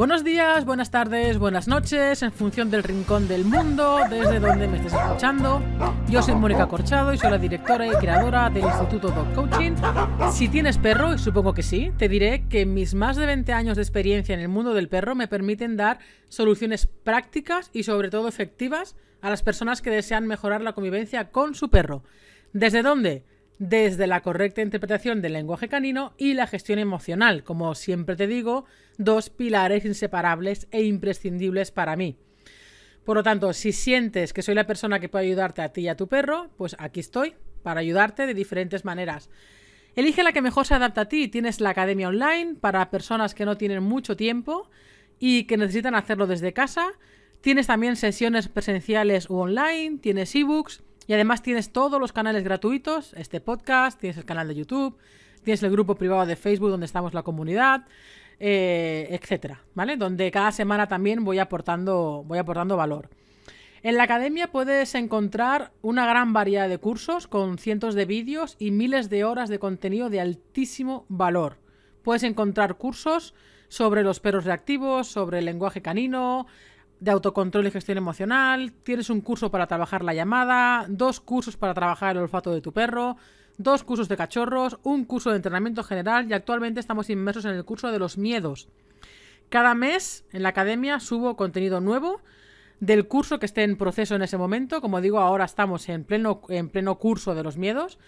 Buenos días, buenas tardes, buenas noches, en función del rincón del mundo, desde donde me estés escuchando. Yo soy Mónica Corchado y soy la directora y creadora del Instituto Dog Coaching. Si tienes perro, y supongo que sí, te diré que mis más de 20 años de experiencia en el mundo del perro me permiten dar soluciones prácticas y sobre todo efectivas a las personas que desean mejorar la convivencia con su perro. ¿Desde dónde? desde la correcta interpretación del lenguaje canino y la gestión emocional, como siempre te digo, dos pilares inseparables e imprescindibles para mí. Por lo tanto, si sientes que soy la persona que puede ayudarte a ti y a tu perro, pues aquí estoy para ayudarte de diferentes maneras. Elige la que mejor se adapta a ti. Tienes la academia online para personas que no tienen mucho tiempo y que necesitan hacerlo desde casa. Tienes también sesiones presenciales u online, tienes ebooks, y además tienes todos los canales gratuitos, este podcast, tienes el canal de YouTube, tienes el grupo privado de Facebook donde estamos la comunidad, eh, etcétera, ¿vale? Donde cada semana también voy aportando, voy aportando valor. En la academia puedes encontrar una gran variedad de cursos con cientos de vídeos y miles de horas de contenido de altísimo valor. Puedes encontrar cursos sobre los perros reactivos, sobre el lenguaje canino, de autocontrol y gestión emocional, tienes un curso para trabajar la llamada, dos cursos para trabajar el olfato de tu perro, dos cursos de cachorros, un curso de entrenamiento general y actualmente estamos inmersos en el curso de los miedos. Cada mes en la academia subo contenido nuevo del curso que esté en proceso en ese momento, como digo, ahora estamos en pleno, en pleno curso de los miedos.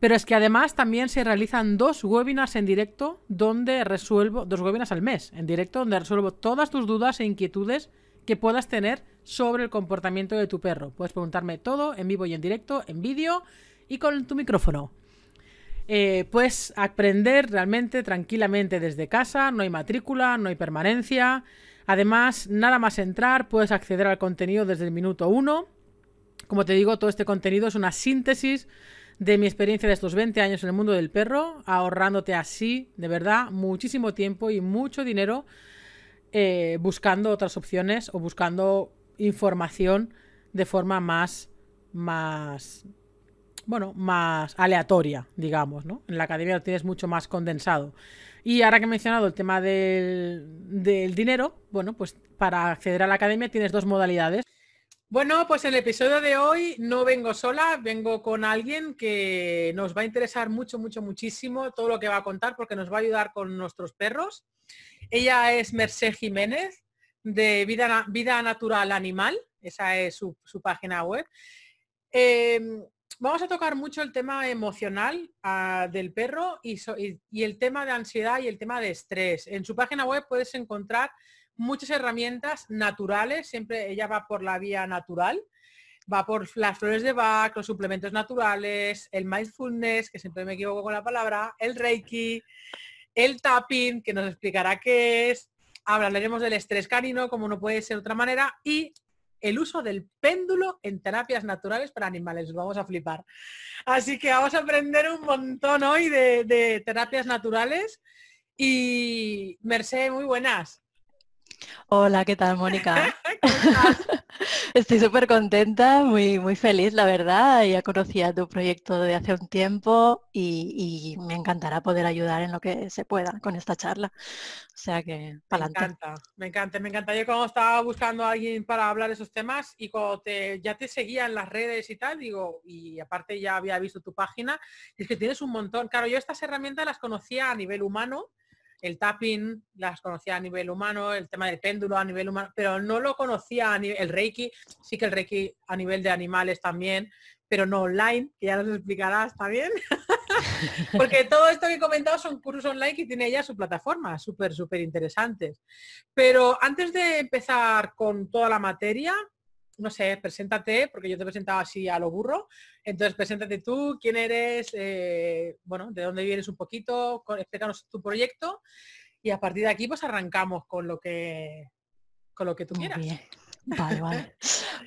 Pero es que además también se realizan dos webinars en directo donde resuelvo, dos webinars al mes, en directo donde resuelvo todas tus dudas e inquietudes que puedas tener sobre el comportamiento de tu perro. Puedes preguntarme todo en vivo y en directo, en vídeo y con tu micrófono. Eh, puedes aprender realmente tranquilamente desde casa, no hay matrícula, no hay permanencia. Además, nada más entrar, puedes acceder al contenido desde el minuto uno. Como te digo, todo este contenido es una síntesis de mi experiencia de estos 20 años en el mundo del perro, ahorrándote así, de verdad, muchísimo tiempo y mucho dinero eh, buscando otras opciones o buscando información de forma más, más, bueno, más aleatoria, digamos, ¿no? En la academia lo tienes mucho más condensado. Y ahora que he mencionado el tema del, del dinero, bueno, pues para acceder a la academia tienes dos modalidades. Bueno, pues en el episodio de hoy no vengo sola, vengo con alguien que nos va a interesar mucho, mucho, muchísimo todo lo que va a contar porque nos va a ayudar con nuestros perros. Ella es Merced Jiménez de Vida, Vida Natural Animal, esa es su, página web. Em, vamos a tocar mucho el tema emocional ah, del perro y, y, el tema de ansiedad y el tema de estrés. En su página web puedes encontrar muchas herramientas naturales, siempre ella va por la vía natural, va por las flores de Bach, los suplementos naturales, el mindfulness, que siempre me equivoco con la palabra, el reiki, el tapping, que nos explicará qué es, hablaremos del estrés canino, como no puede ser de otra manera, y el uso del péndulo en terapias naturales para animales. Vamos a flipar. Así que vamos a aprender un montón hoy de, de terapias naturales. Y Merced, muy buenas. Hola, ¿qué tal, Mónica? Estoy súper contenta, muy, muy feliz, la verdad. Ya conocía tu proyecto de hace un tiempo y, me encantará poder ayudar en lo que se pueda con esta charla. O sea que, Me encanta, me encanta, me encanta. Yo cuando estaba buscando a alguien para hablar de esos temas y cuando ya te seguía en las redes y tal, digo, y aparte ya había visto tu página, es que tienes un montón. Claro, yo estas herramientas las conocía a nivel humano, el tapping, las conocía a nivel humano, el tema del péndulo a nivel humano, pero no lo conocía a el reiki, sí que el reiki a nivel de animales también, pero no online, que ya nos explicarás también. Porque todo esto que he comentado son cursos online que tiene ya su plataforma, súper, súper interesantes. Pero antes de empezar con toda la materia, no sé, preséntate, porque yo te he presentado así a lo burro. Entonces, preséntate tú, quién eres, eh, bueno, de dónde vienes un poquito, explícanos tu proyecto y a partir de aquí pues arrancamos con lo que, con lo que tú Vale, vale.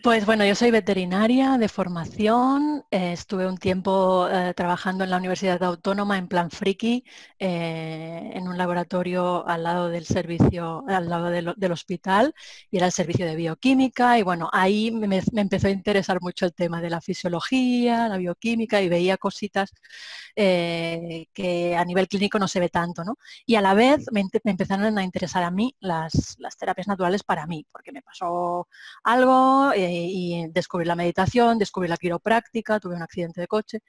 Pues bueno, yo soy veterinaria de formación. Eh, estuve un tiempo eh, trabajando en la Universidad Autónoma en Plan Friki, eh, en un laboratorio al lado del servicio, al lado del hospital, y era el servicio de bioquímica. Y bueno, ahí me, empezó a interesar mucho el tema de la fisiología, la bioquímica, y veía cositas que a nivel clínico no se ve tanto, ¿no? Y a la vez me, empezaron a interesar a mí las, las terapias naturales para mí, porque me pasó algo eh, y descubrir la meditación, descubrir la quiropráctica, tuve un accidente de coche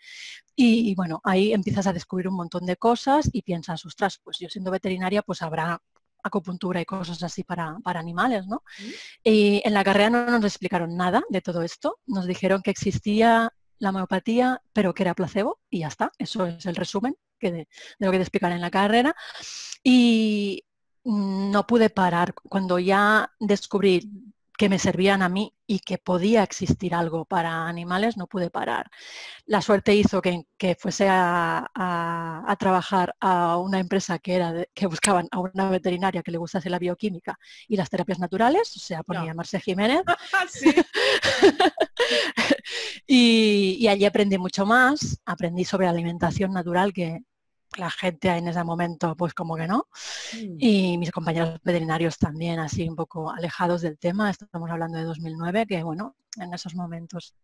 y, bueno, ahí empiezas a descubrir un montón de cosas y piensas, ostras, pues yo siendo veterinaria pues habrá acupuntura y cosas así para, animales, ¿no? Y en la carrera no nos explicaron nada de todo esto, nos dijeron que existía la homeopatía, pero que era placebo y ya está, eso es el resumen que de, lo que te en la carrera. Y mm, no pude parar. Cuando ya descubrí que me servían a mí y que podía existir algo para animales, no pude parar. La suerte hizo que, fuese a, trabajar a una empresa que, era que buscaban a una veterinaria que le gustase la bioquímica y las terapias naturales, o sea, por no. llamarse Jiménez. Ah, y allí aprendí mucho más, aprendí sobre alimentación natural, que, la gente en ese momento, pues como que no. Mm. Y mis compañeros veterinarios también, así un poco alejados del tema. Estamos hablando de 2009, que bueno, en esos momentos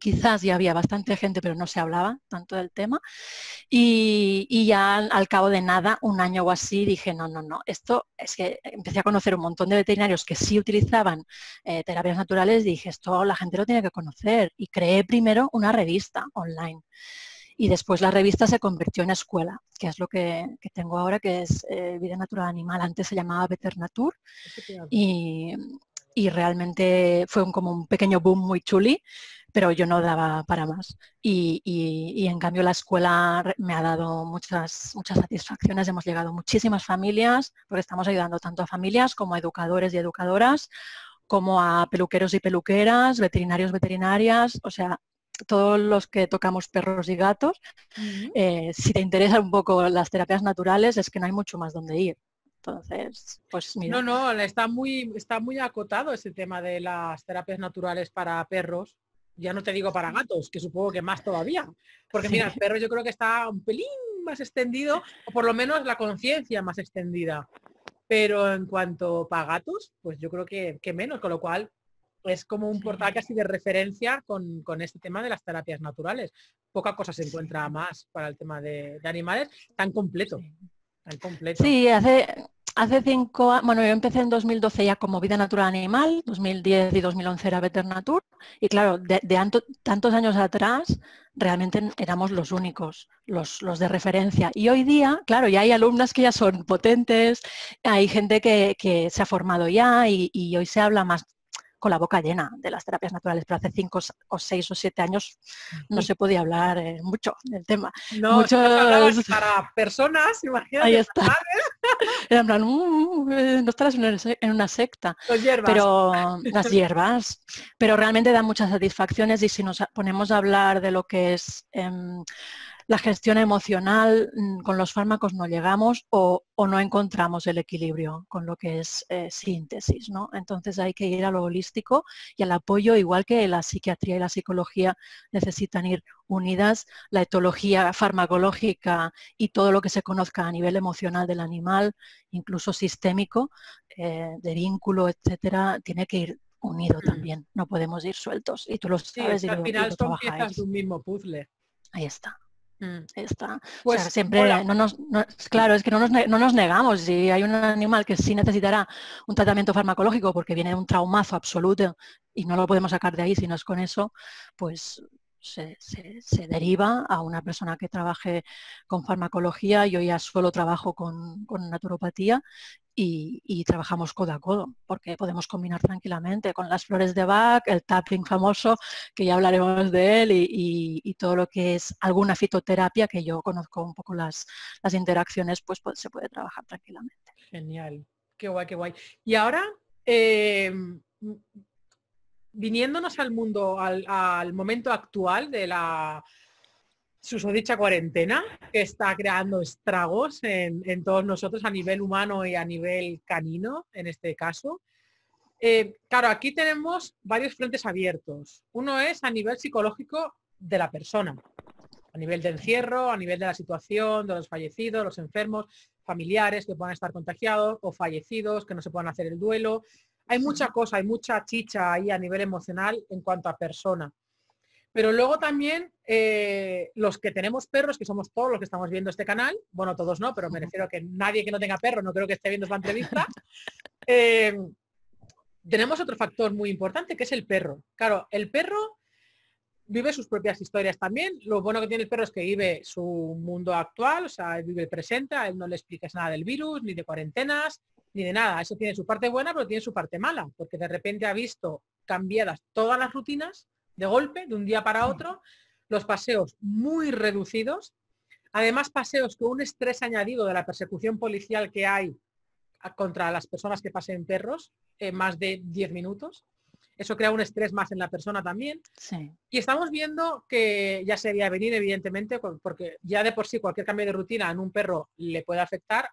quizás ya había bastante gente, pero no se hablaba tanto del tema. Y, ya al, cabo de nada, un año o así, dije, no, no, no, esto es que empecé a conocer un montón de veterinarios que sí utilizaban eh, terapias naturales, dije, esto la gente lo tiene que conocer. Y creé primero una revista online y después la revista se convirtió en escuela, que es lo que, tengo ahora, que es eh, Vida Natural Animal. Antes se llamaba Veternatur. Y, y realmente fue como un pequeño boom muy chuli, pero yo no daba para más. Y, en cambio la escuela me ha dado muchas, muchas satisfacciones, hemos llegado muchísimas familias, porque estamos ayudando tanto a familias como a educadores y educadoras, como a peluqueros y peluqueras, veterinarios, veterinarias, o sea, todos los que tocamos perros y gatos, eh, si te interesan un poco las terapias naturales, es que no hay mucho más donde ir. Entonces, pues No, no, está muy, está muy acotado ese tema de las terapias naturales para perros. Ya no te digo para gatos, que supongo que más todavía. Porque mira, el perro yo creo que está un pelín más extendido, o por lo menos la conciencia más extendida. Pero en cuanto para gatos, pues yo creo que menos, con lo cual es como un portal casi de referencia con, este tema de las terapias naturales. Poca cosa se encuentra más para el tema de, animales, tan completo, completo. Sí, hace, hace cinco años, bueno, yo empecé en 2012 ya como Vida Natural Animal, 2010 y 2011 era Veternatur, y claro, de, tantos años atrás realmente éramos los únicos, los, de referencia. Y hoy día, claro, ya hay alumnas que ya son potentes, hay gente que, se ha formado ya y, y, hoy se habla más con la boca llena de las terapias naturales, pero hace cinco o seis o siete años no se podía hablar eh, mucho del tema. No, para personas, imagínate. Ahí está. en uh, eh, no estarás en una secta. Las hierbas. Pero, las hierbas. Pero realmente dan muchas satisfacciones y si nos ponemos a hablar de lo que es... Em, la gestión emocional mm, con los fármacos no llegamos o, no encontramos el equilibrio con lo que es eh, síntesis. ¿no? Entonces hay que ir a lo holístico y al apoyo, igual que la psiquiatría y la psicología necesitan ir unidas, la etología farmacológica y todo lo que se conozca a nivel emocional del animal, incluso sistémico, eh, de vínculo, etcétera, tiene que ir unido mm. también. No podemos ir sueltos. Y tú lo sabes. y al final lo son piezas de un mismo puzzle. Ahí está. Mm. Está. Pues, siempre no claro, es que no nos, no nos, negamos. Si hay un animal que sí necesitará un tratamiento farmacológico porque viene de un traumazo absoluto y no lo podemos sacar de ahí si no es con eso, pues se, deriva a una persona que trabaje con farmacología. Yo ya solo trabajo con, naturopatía y, trabajamos codo a codo, porque podemos combinar tranquilamente con las flores de Bach, el tapping famoso, que ya hablaremos de él, y, todo lo que es alguna fitoterapia, que yo conozco un poco las, interacciones, pues, pues, se puede trabajar tranquilamente. Genial, qué guay, qué guay. Y ahora... Eh, viniéndonos al mundo, al, momento actual de la susodicha cuarentena que está creando estragos en, todos nosotros a nivel humano y a nivel canino, en este caso. Eh, claro, aquí tenemos varios frentes abiertos. Uno es a nivel psicológico de la persona, a nivel de encierro, a nivel de la situación, de los fallecidos, los enfermos, familiares que puedan estar contagiados o fallecidos, que no se puedan hacer el duelo, hay mucha cosa, hay mucha chicha ahí a nivel emocional en cuanto a persona. Pero luego también eh, los que tenemos perros, que somos todos los que estamos viendo este canal, bueno, todos no, pero me refiero a que nadie que no tenga perro, no creo que esté viendo esta entrevista, eh, tenemos otro factor muy importante que es el perro. Claro, el perro vive sus propias historias también. Lo bueno que tiene el perro es que vive su mundo actual, o sea, vive el presente, a él no le explicas nada del virus, ni de cuarentenas, ni de nada. Eso tiene su parte buena, pero tiene su parte mala, porque de repente ha visto cambiadas todas las rutinas de golpe, de un día para mm. otro, los paseos muy reducidos, además paseos con un estrés añadido de la persecución policial que hay contra las personas que pasen perros, en eh, más de 10 minutos. Eso crea un estrés más en la persona también. Y estamos viendo que ya sería venir, evidentemente, porque ya de por sí cualquier cambio de rutina en un perro le puede afectar.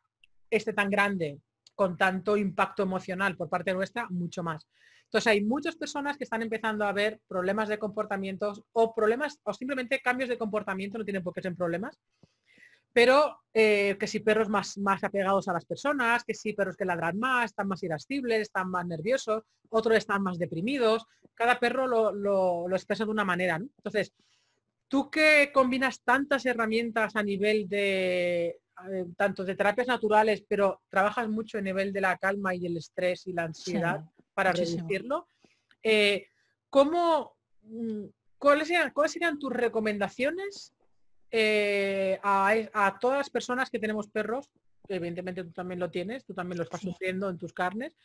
Este tan grande, con tanto impacto emocional por parte nuestra, mucho más. Entonces hay muchas personas que están empezando a ver problemas de comportamientos o problemas o simplemente cambios de comportamiento, no tienen por qué ser problemas, pero eh, que si perros más, más apegados a las personas, que si perros que ladran más, están más irascibles, están más nerviosos, otros están más deprimidos, cada perro lo, expresa de una manera. Entonces, tú que combinas tantas herramientas a nivel de, eh, tanto de terapias naturales, pero trabajas mucho a nivel de la calma y el estrés y la ansiedad para resistirlo, eh, ¿cómo, mm, cuáles, ¿Cuáles serían tus recomendaciones eh, a, todas las personas que tenemos perros, evidentemente tú también lo tienes, tú también lo estás sufriendo en tus carnes,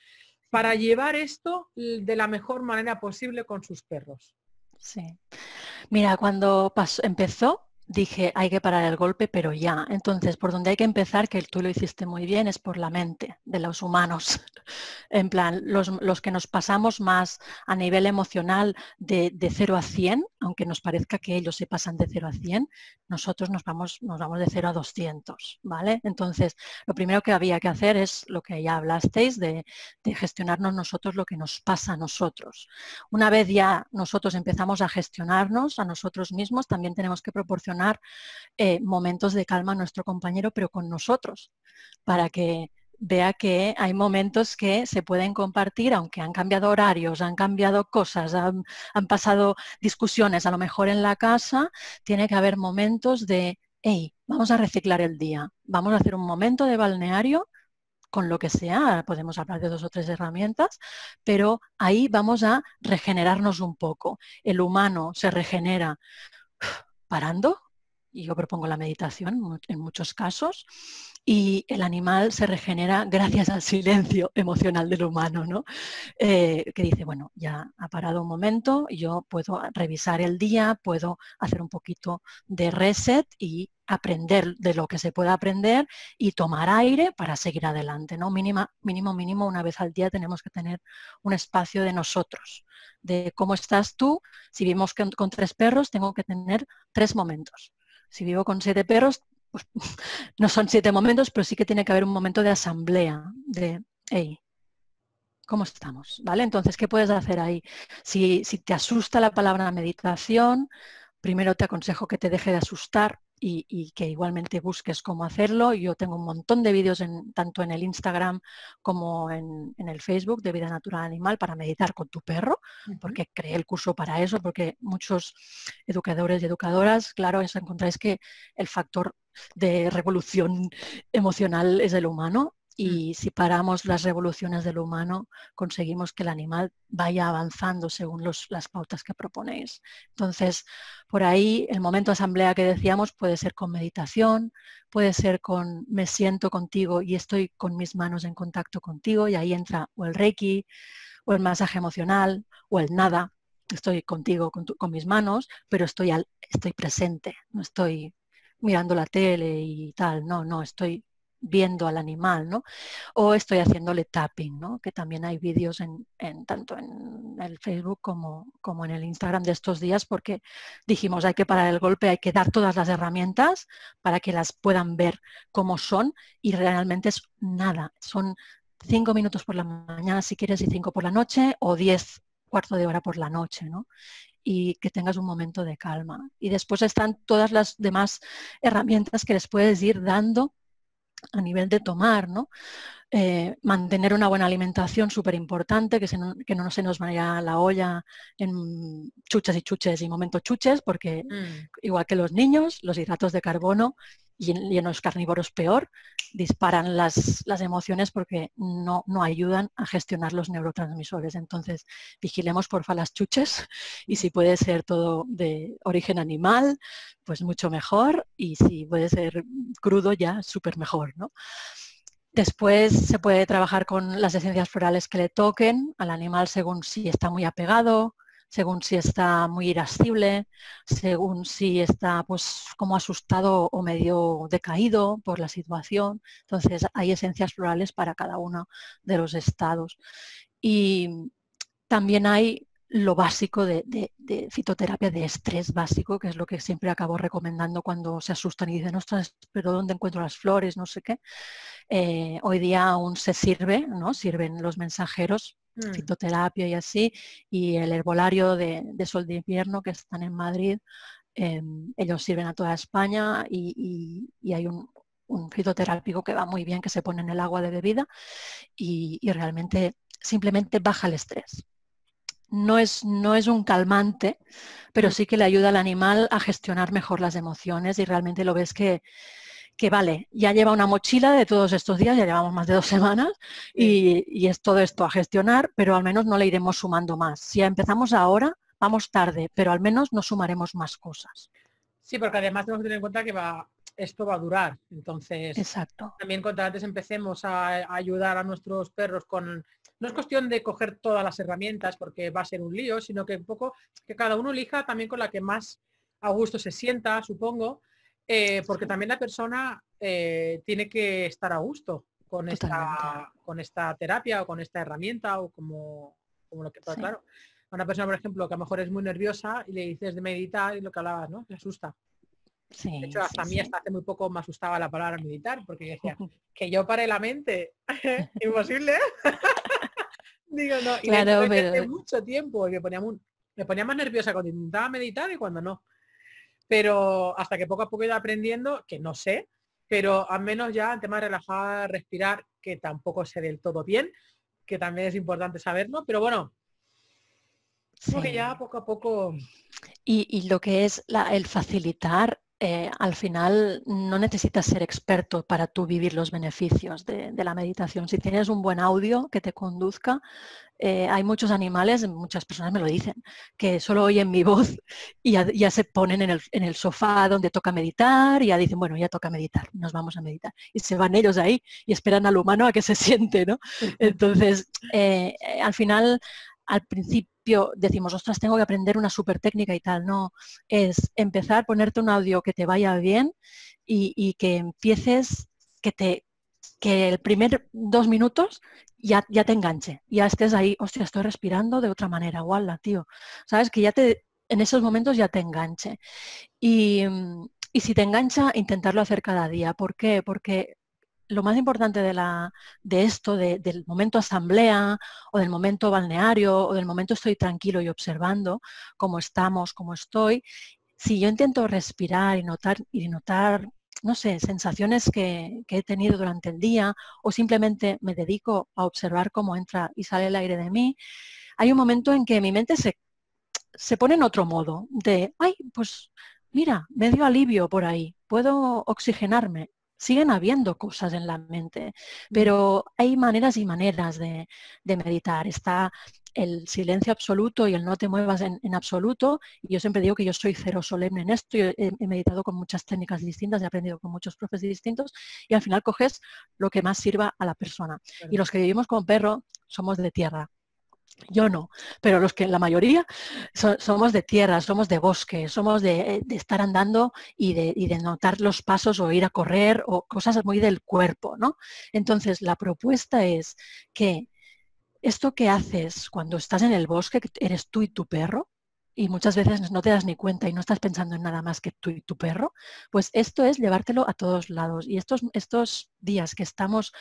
para llevar esto de la mejor manera posible con sus perros. Sí. Mira, cuando pasó, empezó, dije, hay que parar el golpe, pero ya. Entonces, por donde hay que empezar, que tú lo hiciste muy bien, es por la mente de los humanos. en plan, los, que nos pasamos más a nivel emocional de, 0 a 100, aunque nos parezca que ellos se pasan de 0 a 100, nosotros nos vamos, nos vamos de 0 a 200, ¿vale? Entonces, lo primero que había que hacer es lo que ya hablasteis, de gestionarnos nosotros lo que nos pasa a nosotros. Una vez ya nosotros empezamos a gestionarnos a nosotros mismos, también tenemos que proporcionar eh, momentos de calma a nuestro compañero, pero con nosotros, para que vea que hay momentos que se pueden compartir, aunque han cambiado horarios, han cambiado cosas, han, han pasado discusiones, a lo mejor en la casa, tiene que haber momentos de, hey, vamos a reciclar el día, vamos a hacer un momento de balneario con lo que sea, podemos hablar de dos o tres herramientas, pero ahí vamos a regenerarnos un poco. El humano se regenera parando, y yo propongo la meditación en muchos casos, y el animal se regenera gracias al silencio emocional del humano, ¿no? Eh, que dice, bueno, ya ha parado un momento, yo puedo revisar el día, puedo hacer un poquito de reset y aprender de lo que se pueda aprender y tomar aire para seguir adelante, ¿no? Mínima, mínimo, mínimo, una vez al día tenemos que tener un espacio de nosotros, de cómo estás tú. Si vimos con tres perros, tengo que tener tres momentos si vivo con siete perros, pues, no son siete momentos, pero sí que tiene que haber un momento de asamblea, de, hey, ¿cómo estamos? ¿Vale? Entonces, ¿qué puedes hacer ahí? Si, si te asusta la palabra meditación, primero te aconsejo que te deje de asustar, y, que igualmente busques cómo hacerlo. Yo tengo un montón de vídeos en, tanto en el Instagram como en, el Facebook de Vida Natural Animal para meditar con tu perro, porque creé el curso para eso, porque muchos educadores y educadoras, claro, os encontráis que el factor de revolución emocional es el humano Mm. y si paramos las revoluciones del humano, conseguimos que el animal vaya avanzando según las pautas que proponéis. Entonces, por ahí el momento de asamblea que decíamos puede ser con meditación, puede ser con me siento contigo y estoy con mis manos en contacto contigo y ahí entra o el reiki, o el masaje emocional, o el nada. Estoy contigo, con, mis manos, pero estoy, estoy presente, no estoy mirando la tele y tal, no, no, estoy viendo al animal, ¿no? O estoy haciéndole tapping, ¿no? Que también hay vídeos en, tanto en el Facebook como, como en el Instagram de estos días porque dijimos hay que parar el golpe, hay que dar todas las herramientas para que las puedan ver como son y realmente es nada, son cinco minutos por la mañana si quieres y cinco por la noche o diez cuarto de hora por la noche, ¿no? y que tengas un momento de calma. Y después están todas las demás herramientas que les puedes ir dando a nivel de tomar, ¿no? Eh, mantener una buena alimentación súper importante, que, no, no, se nos vaya la olla en chuches y chuches y momentos chuches, porque mm. igual que los niños, los hidratos de carbono y en, los carnívoros peor, disparan las, emociones porque no, ayudan a gestionar los neurotransmisores. Entonces, vigilemos por falas chuches y si puede ser todo de origen animal, pues mucho mejor y si puede ser crudo ya, súper mejor. ¿no? Después se puede trabajar con las esencias florales que le toquen al animal según si está muy apegado, según si está muy irascible, según si está pues como asustado o medio decaído por la situación. Entonces hay esencias florales para cada uno de los estados. Y también hay lo básico de, fitoterapia de estrés básico, que es lo que siempre acabo recomendando cuando se asustan y dicen, ostras, pero ¿dónde encuentro las flores? No sé qué. Eh, hoy día aún se sirve, ¿no? Sirven los mensajeros Mm. fitoterapia y así, y el herbolario de, Sol de Invierno, que están en Madrid, em, ellos sirven a toda España y, hay un, fitoterapico fitoterápico que va muy bien, que se pone en el agua de bebida y, y realmente simplemente baja el estrés. No es, no es, un calmante, pero mm. sí que le ayuda al animal a gestionar mejor las emociones y realmente lo ves que, que vale, ya lleva una mochila de todos estos días, ya llevamos más de dos semanas y, es todo esto a gestionar, pero al menos no le iremos sumando más. Si empezamos ahora, vamos tarde, pero al menos no sumaremos más cosas. Sí, porque además tenemos que tener en cuenta que va, esto va a durar. Entonces, Exacto. también cuando antes empecemos a, ayudar a nuestros perros con no es cuestión de coger todas las herramientas porque va a ser un lío, sino que un poco que cada uno elija también con la que más a gusto se sienta, supongo, eh, porque también la persona eh, tiene que estar a gusto con esta, terapia o con esta herramienta o como, lo que... Claro, una persona, por ejemplo, que a lo mejor es muy nerviosa y le dices de meditar y lo que hablabas, ¿no? Le asusta. de hecho, hasta a mí hasta hace muy poco me asustaba la palabra meditar, porque decía, que yo pare la mente. Imposible. Digo, no, y me mucho tiempo y me ponía más nerviosa cuando intentaba meditar y cuando no pero hasta que poco a poco ya aprendiendo, que no sé, pero al menos ya el tema de relajar, respirar, que tampoco sé del todo bien, que también es importante saberlo, pero bueno, sí. que ya poco a poco... Y, lo que es el facilitar, eh, al final no necesitas ser experto para tú vivir los beneficios de, la meditación. Si tienes un buen audio que te conduzca, eh, hay muchos animales, muchas personas me lo dicen, que solo oyen mi voz y ya, se ponen en el, sofá donde toca meditar y ya dicen, bueno, ya toca meditar, nos vamos a meditar. Y se van ellos ahí y esperan al humano a que se siente, ¿no? Entonces, eh, eh, al final, al principio decimos, ostras, tengo que aprender una super técnica y tal. No, es empezar, ponerte un audio que te vaya bien y, y que empieces, que te que el primer dos minutos ya, te enganche, ya estés ahí, hostia, estoy respirando de otra manera, guala, tío. ¿Sabes? Que ya te, en esos momentos ya te enganche. Y, y si te engancha, intentarlo hacer cada día. ¿Por qué? Porque lo más importante de, la, de esto, del momento asamblea o del momento balneario o del momento estoy tranquilo y observando cómo estamos, cómo estoy, si yo intento respirar y notar, y notar no sé, sensaciones que, he tenido durante el día o simplemente me dedico a observar cómo entra y sale el aire de mí, hay un momento en que mi mente se, se pone en otro modo, de, ay, pues mira, medio alivio por ahí, puedo oxigenarme siguen habiendo cosas en la mente, mm. pero hay maneras y maneras de, meditar. Está el silencio absoluto y el no te muevas en, absoluto. Y yo siempre digo que yo soy cero solemne en esto. Yo he, meditado con muchas técnicas distintas, he aprendido con muchos profes distintos y al final coges lo que más sirva a la persona. Y los que vivimos con perro somos de tierra. Yo no, pero los que la mayoría somos de tierra, somos de bosque, somos eh, de, estar andando y de, y de, notar los pasos o ir a correr o cosas muy del cuerpo, ¿no? Entonces la propuesta es que esto que haces cuando estás en el bosque, que eres tú y tu perro, y muchas veces no te das ni cuenta y no estás pensando en nada más que tú y tu perro, pues esto es llevártelo a todos lados. Y estos, estos días que estamos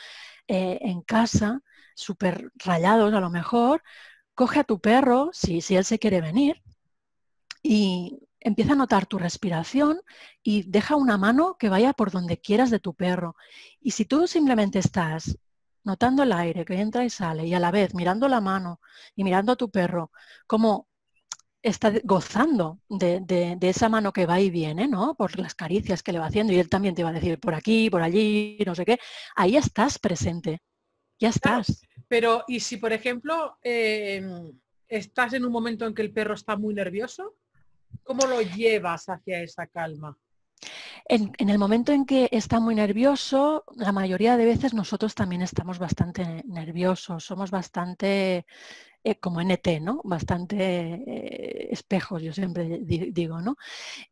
eh, en casa, súper rayados a lo mejor, coge a tu perro, si, si él se quiere venir, y empieza a notar tu respiración y deja una mano que vaya por donde quieras de tu perro. Y si tú simplemente estás notando el aire que entra y sale y a la vez mirando la mano y mirando a tu perro, como está gozando de, esa mano que va y viene, ¿no? Por las caricias que le va haciendo y él también te va a decir por aquí, por allí, no sé qué. Ahí estás presente, ya estás. pero, ¿y si, por ejemplo, em, estás en un momento en que el perro está muy nervioso? ¿Cómo lo llevas hacia esa calma? En, el momento en que está muy nervioso, la mayoría de veces nosotros también estamos bastante nerviosos, somos bastante eh, como NT, ¿no? Bastante eh, espejos, yo siempre digo, ¿no?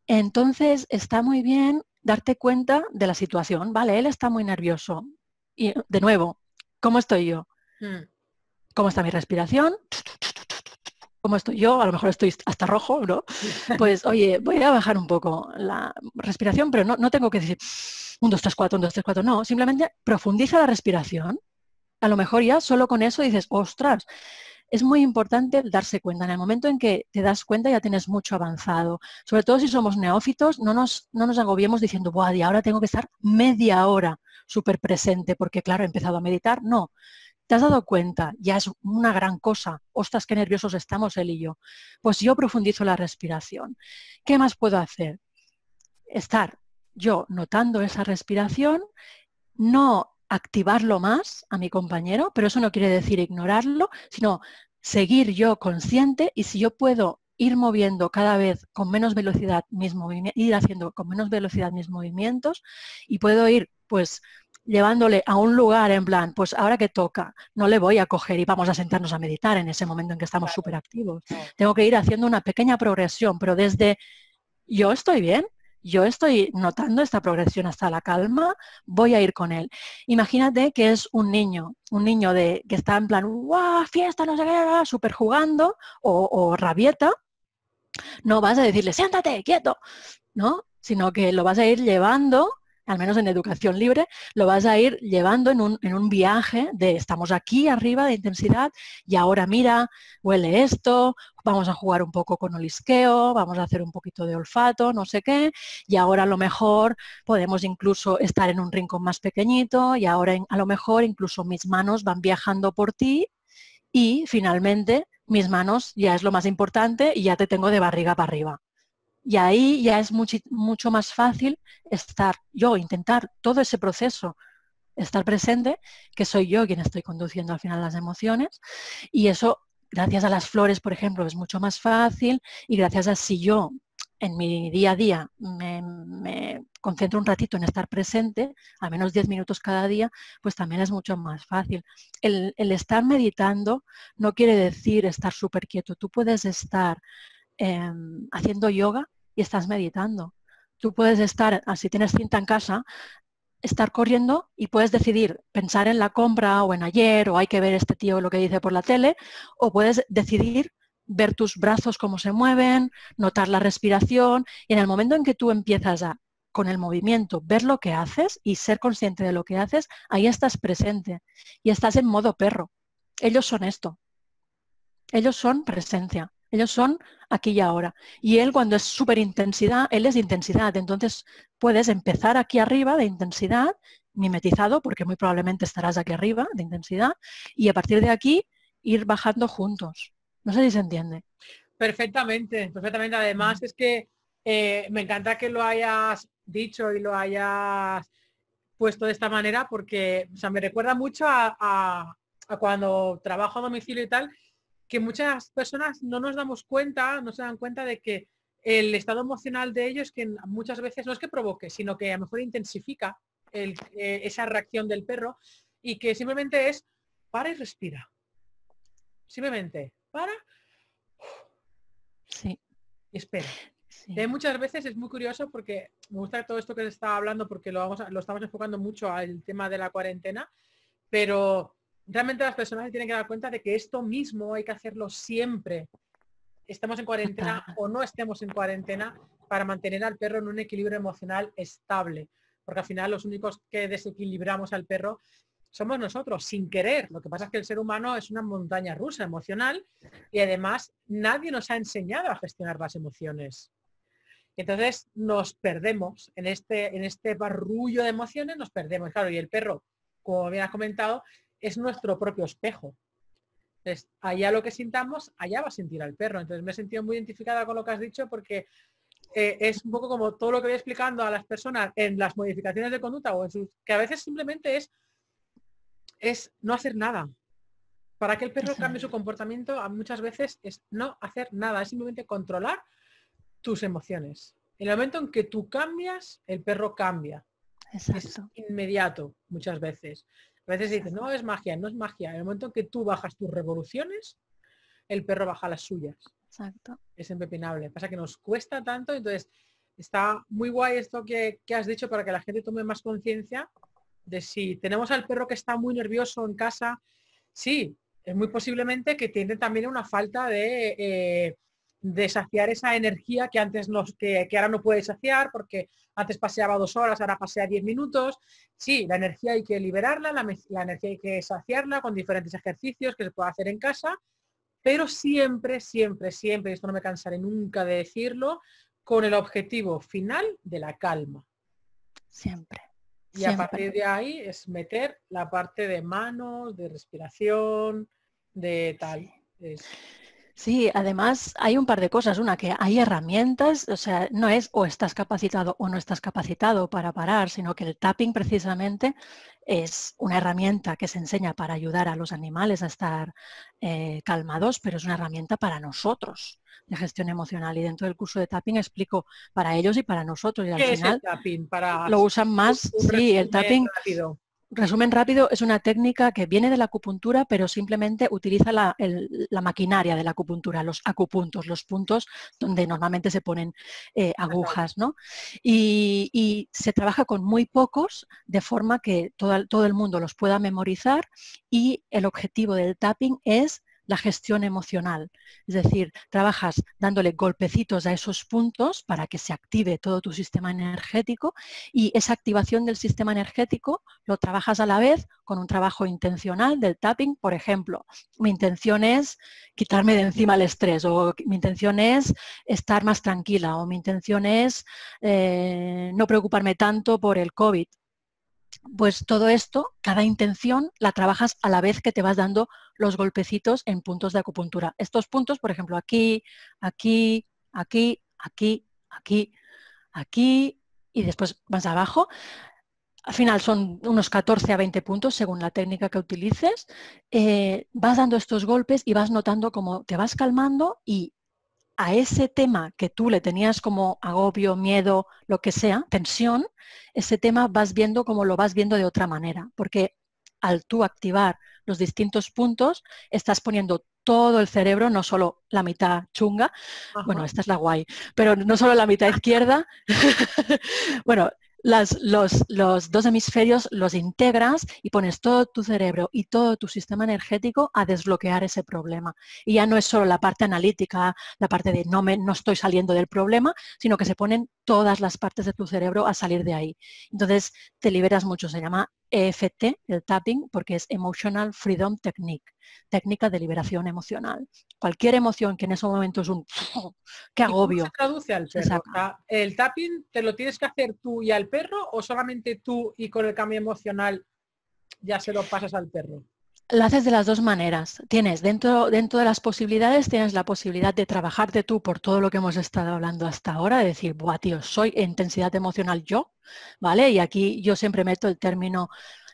Entonces está muy bien darte cuenta de la situación, ¿vale? Él está muy nervioso. Y de nuevo, ¿cómo estoy yo? Hmm. ¿Cómo está mi respiración? yo, a lo mejor estoy hasta rojo, ¿no? Pues oye, voy a bajar un poco la respiración, pero no, tengo que decir un, dos, 3 cuatro, un, dos, tres, cuatro, no, simplemente profundiza la respiración. A lo mejor ya solo con eso dices, ostras, es muy importante darse cuenta. En el momento en que te das cuenta ya tienes mucho avanzado. Sobre todo si somos neófitos, no nos, no nos agobiemos diciendo, Buah, ahora tengo que estar media hora súper presente, porque claro, he empezado a meditar. No, ¿Te has dado cuenta? Ya es una gran cosa. Ostras, qué nerviosos estamos él y yo. Pues yo profundizo la respiración. ¿Qué más puedo hacer? Estar yo notando esa respiración, no activarlo más a mi compañero, pero eso no quiere decir ignorarlo, sino seguir yo consciente y si yo puedo ir moviendo cada vez con menos velocidad mis movimientos, ir haciendo con menos velocidad mis movimientos y puedo ir pues llevándole a un lugar en plan, pues ahora que toca, no le voy a coger y vamos a sentarnos a meditar en ese momento en que estamos súper activos. Tengo que ir haciendo una pequeña progresión, pero desde yo estoy bien, yo estoy notando esta progresión hasta la calma, voy a ir con él. Imagínate que es un niño, un niño de, que está en plan, ¡guau, fiesta, no sé qué, súper jugando o, rabieta, no vas a decirle, siéntate, quieto, ¿no? Sino que lo vas a ir llevando al menos en educación libre, lo vas a ir llevando en un, en un viaje de estamos aquí arriba de intensidad y ahora mira, huele esto, vamos a jugar un poco con olisqueo, vamos a hacer un poquito de olfato, no sé qué, y ahora a lo mejor podemos incluso estar en un rincón más pequeñito y ahora a lo mejor incluso mis manos van viajando por ti y finalmente mis manos ya es lo más importante y ya te tengo de barriga para arriba. Y ahí ya es mucho, mucho más fácil estar yo, intentar todo ese proceso, estar presente, que soy yo quien estoy conduciendo al final las emociones. Y eso, gracias a las flores, por ejemplo, es mucho más fácil. Y gracias a si yo en mi día a día me, concentro un ratito en estar presente, al menos 10 minutos cada día, pues también es mucho más fácil. El, estar meditando no quiere decir estar súper quieto. Tú puedes estar em, haciendo yoga y estás meditando. Tú puedes estar, así tienes cinta en casa, estar corriendo y puedes decidir pensar en la compra o en ayer o hay que ver este tío lo que dice por la tele o puedes decidir ver tus brazos cómo se mueven, notar la respiración y en el momento en que tú empiezas a con el movimiento, ver lo que haces y ser consciente de lo que haces, ahí estás presente y estás en modo perro. Ellos son esto. Ellos son presencia. Ellos son aquí y ahora. Y él cuando es súper intensidad, él es intensidad. Entonces puedes empezar aquí arriba de intensidad, mimetizado, porque muy probablemente estarás aquí arriba de intensidad, y a partir de aquí ir bajando juntos. No sé si se entiende. Perfectamente, perfectamente. Además mm. es que eh, me encanta que lo hayas dicho y lo hayas puesto de esta manera porque me recuerda mucho a, a cuando trabajo a domicilio y tal, que muchas personas no nos damos cuenta, no se dan cuenta de que el estado emocional de ellos que muchas veces no es que provoque, sino que a lo mejor intensifica eh, esa reacción del perro y que simplemente es para y respira. Simplemente para y espera. muchas veces es muy curioso porque me gusta todo esto que les está hablando porque lo, vamos lo estamos enfocando mucho al tema de la cuarentena, pero realmente las personas tienen que dar cuenta de que esto mismo hay que hacerlo siempre, Estamos en cuarentena o no estemos en cuarentena, para mantener al perro en un equilibrio emocional estable. Porque al final los únicos que desequilibramos al perro somos nosotros, sin querer. Lo que pasa es que el ser humano es una montaña rusa emocional y además nadie nos ha enseñado a gestionar las emociones. Entonces nos perdemos en este, en este barrullo de emociones, nos perdemos. Claro, y el perro, como bien has comentado, es nuestro propio espejo. Entonces, allá lo que sintamos, allá va a sentir al perro. Entonces, me he sentido muy identificada con lo que has dicho porque eh, es un poco como todo lo que voy explicando a las personas en las modificaciones de conducta o en sus... que a veces simplemente es, es no hacer nada. Para que el perro cambie su comportamiento, muchas veces es no hacer nada, es simplemente controlar tus emociones. En el momento en que tú cambias, el perro cambia. Es inmediato muchas veces. A veces dicen no, es magia, no es magia. En el momento en que tú bajas tus revoluciones, el perro baja las suyas. Exacto. Es impepinable. Pasa que nos cuesta tanto, entonces está muy guay esto que, has dicho para que la gente tome más conciencia de si tenemos al perro que está muy nervioso en casa, sí, es muy posiblemente que tiene también una falta de eh, de saciar esa energía que antes no, que, ahora no puede saciar porque antes paseaba dos horas, ahora pasea diez minutos. Sí, la energía hay que liberarla, la, energía hay que saciarla con diferentes ejercicios que se puede hacer en casa, pero siempre, siempre, siempre, esto no me cansaré nunca de decirlo, con el objetivo final de la calma. Siempre. Y a partir de ahí es meter la parte de manos, de respiración, de tal. Sí, además hay un par de cosas. Una, que hay herramientas, o sea, no es o estás capacitado o no estás capacitado para parar, sino que el tapping precisamente es una herramienta que se enseña para ayudar a los animales a estar eh, calmados, pero es una herramienta para nosotros de gestión emocional. Y dentro del curso de tapping explico para ellos y para nosotros. Y al final tapping? Para lo usan más. Sí, el tapping. Rápido. Resumen rápido, es una técnica que viene de la acupuntura, pero simplemente utiliza la, maquinaria de la acupuntura, los acupuntos, los puntos donde normalmente se ponen eh, agujas, ¿no? Y, se trabaja con muy pocos, de forma que todo el mundo los pueda memorizar y el objetivo del tapping es la gestión emocional. Es decir, trabajas dándole golpecitos a esos puntos para que se active todo tu sistema energético y esa activación del sistema energético lo trabajas a la vez con un trabajo intencional del tapping. Por ejemplo, mi intención es quitarme de encima el estrés o mi intención es estar más tranquila o mi intención es eh, no preocuparme tanto por el COVID pues todo esto, cada intención, la trabajas a la vez que te vas dando los golpecitos en puntos de acupuntura. Estos puntos, por ejemplo, aquí, aquí, aquí, aquí, aquí, aquí, y después más abajo. Al final son unos 14 a 20 puntos según la técnica que utilices. Eh, vas dando estos golpes y vas notando cómo te vas calmando y a ese tema que tú le tenías como agobio, miedo, lo que sea, tensión, ese tema vas viendo como lo vas viendo de otra manera, porque al tú activar los distintos puntos, estás poniendo todo el cerebro, no solo la mitad chunga, bueno, esta es la guay, pero no solo la mitad izquierda, bueno, las, los, los, dos hemisferios los integras y pones todo tu cerebro y todo tu sistema energético a desbloquear ese problema. Y ya no es solo la parte analítica, la parte de no, me, no estoy saliendo del problema, sino que se ponen todas las partes de tu cerebro a salir de ahí. Entonces te liberas mucho, se llama EFT, el tapping, porque es Emotional Freedom Technique, técnica de liberación emocional. Cualquier emoción que en ese momento es un que agobio. se traduce al perro? ¿El tapping te lo tienes que hacer tú y al perro o solamente tú y con el cambio emocional ya se lo pasas al perro? Lo haces de las dos maneras. Tienes dentro, dentro de las posibilidades, tienes la posibilidad de trabajarte tú por todo lo que hemos estado hablando hasta ahora, de decir, buah, tío, soy intensidad emocional yo, ¿vale? Y aquí yo siempre meto el término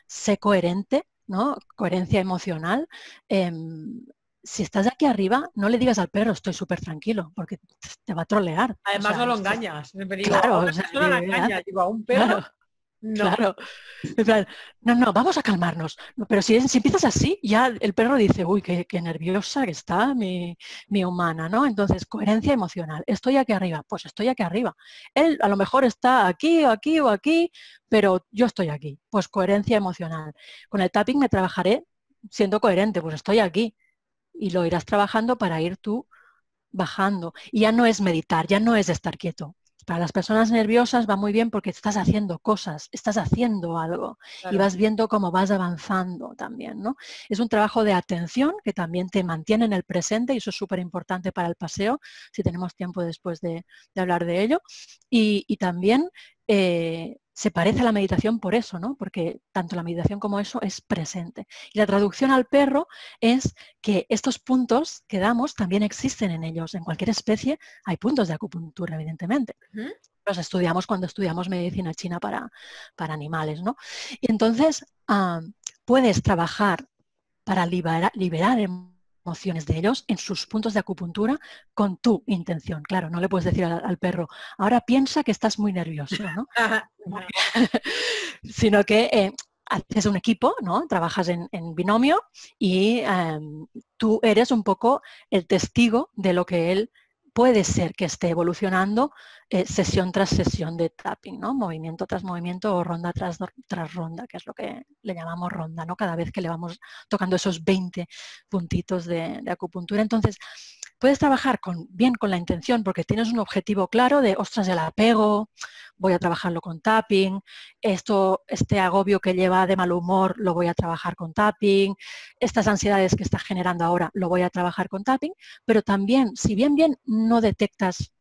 sé coherente, ¿no? Coherencia emocional. Em, si estás aquí arriba, no le digas al perro estoy súper tranquilo, porque te va a trolear. Además no lo engañas. claro, a un perro Claro. no, no, vamos a calmarnos. Pero si, empiezas así, ya el perro dice, uy, qué, nerviosa que está mi, mi, humana, ¿no? Entonces, coherencia emocional. Estoy aquí arriba, pues estoy aquí arriba. Él a lo mejor está aquí o aquí o aquí, pero yo estoy aquí. Pues coherencia emocional. Con el tapping me trabajaré siendo coherente, pues estoy aquí. Y lo irás trabajando para ir tú bajando. Y ya no es meditar, ya no es estar quieto, para las personas nerviosas va muy bien porque estás haciendo cosas, estás haciendo algo y vas viendo cómo vas avanzando también, ¿no? Es un trabajo de atención que también te mantiene en el presente y eso es súper importante para el paseo, si tenemos tiempo después de, hablar de ello. y también eh, se parece a la meditación por eso, ¿no? Porque tanto la meditación como eso es presente. Y la traducción al perro es que estos puntos que damos también existen en ellos. En cualquier especie hay puntos de acupuntura, evidentemente. Los estudiamos cuando estudiamos medicina china para, para animales, ¿no? Y entonces ah, puedes trabajar para liberar, liberar emociones de ellos en sus puntos de acupuntura con tu intención. Claro, no le puedes decir al, perro, ahora piensa que estás muy nervioso, ¿no? Sino que es eh, haces un equipo, ¿no? Trabajas en, binomio y em, tú eres un poco el testigo de lo que él puede ser que esté evolucionando eh, sesión tras sesión de tapping, ¿no? movimiento tras movimiento o ronda tras, tras ronda, que es lo que le llamamos ronda, ¿no? cada vez que le vamos tocando esos 20 puntitos de, de acupuntura. Entonces, puedes trabajar con, bien con la intención porque tienes un objetivo claro de, ostras, el apego, voy a trabajarlo con tapping, esto, este agobio que lleva de mal humor lo voy a trabajar con tapping, estas ansiedades que está generando ahora lo voy a trabajar con tapping, pero también, si bien bien no detectas,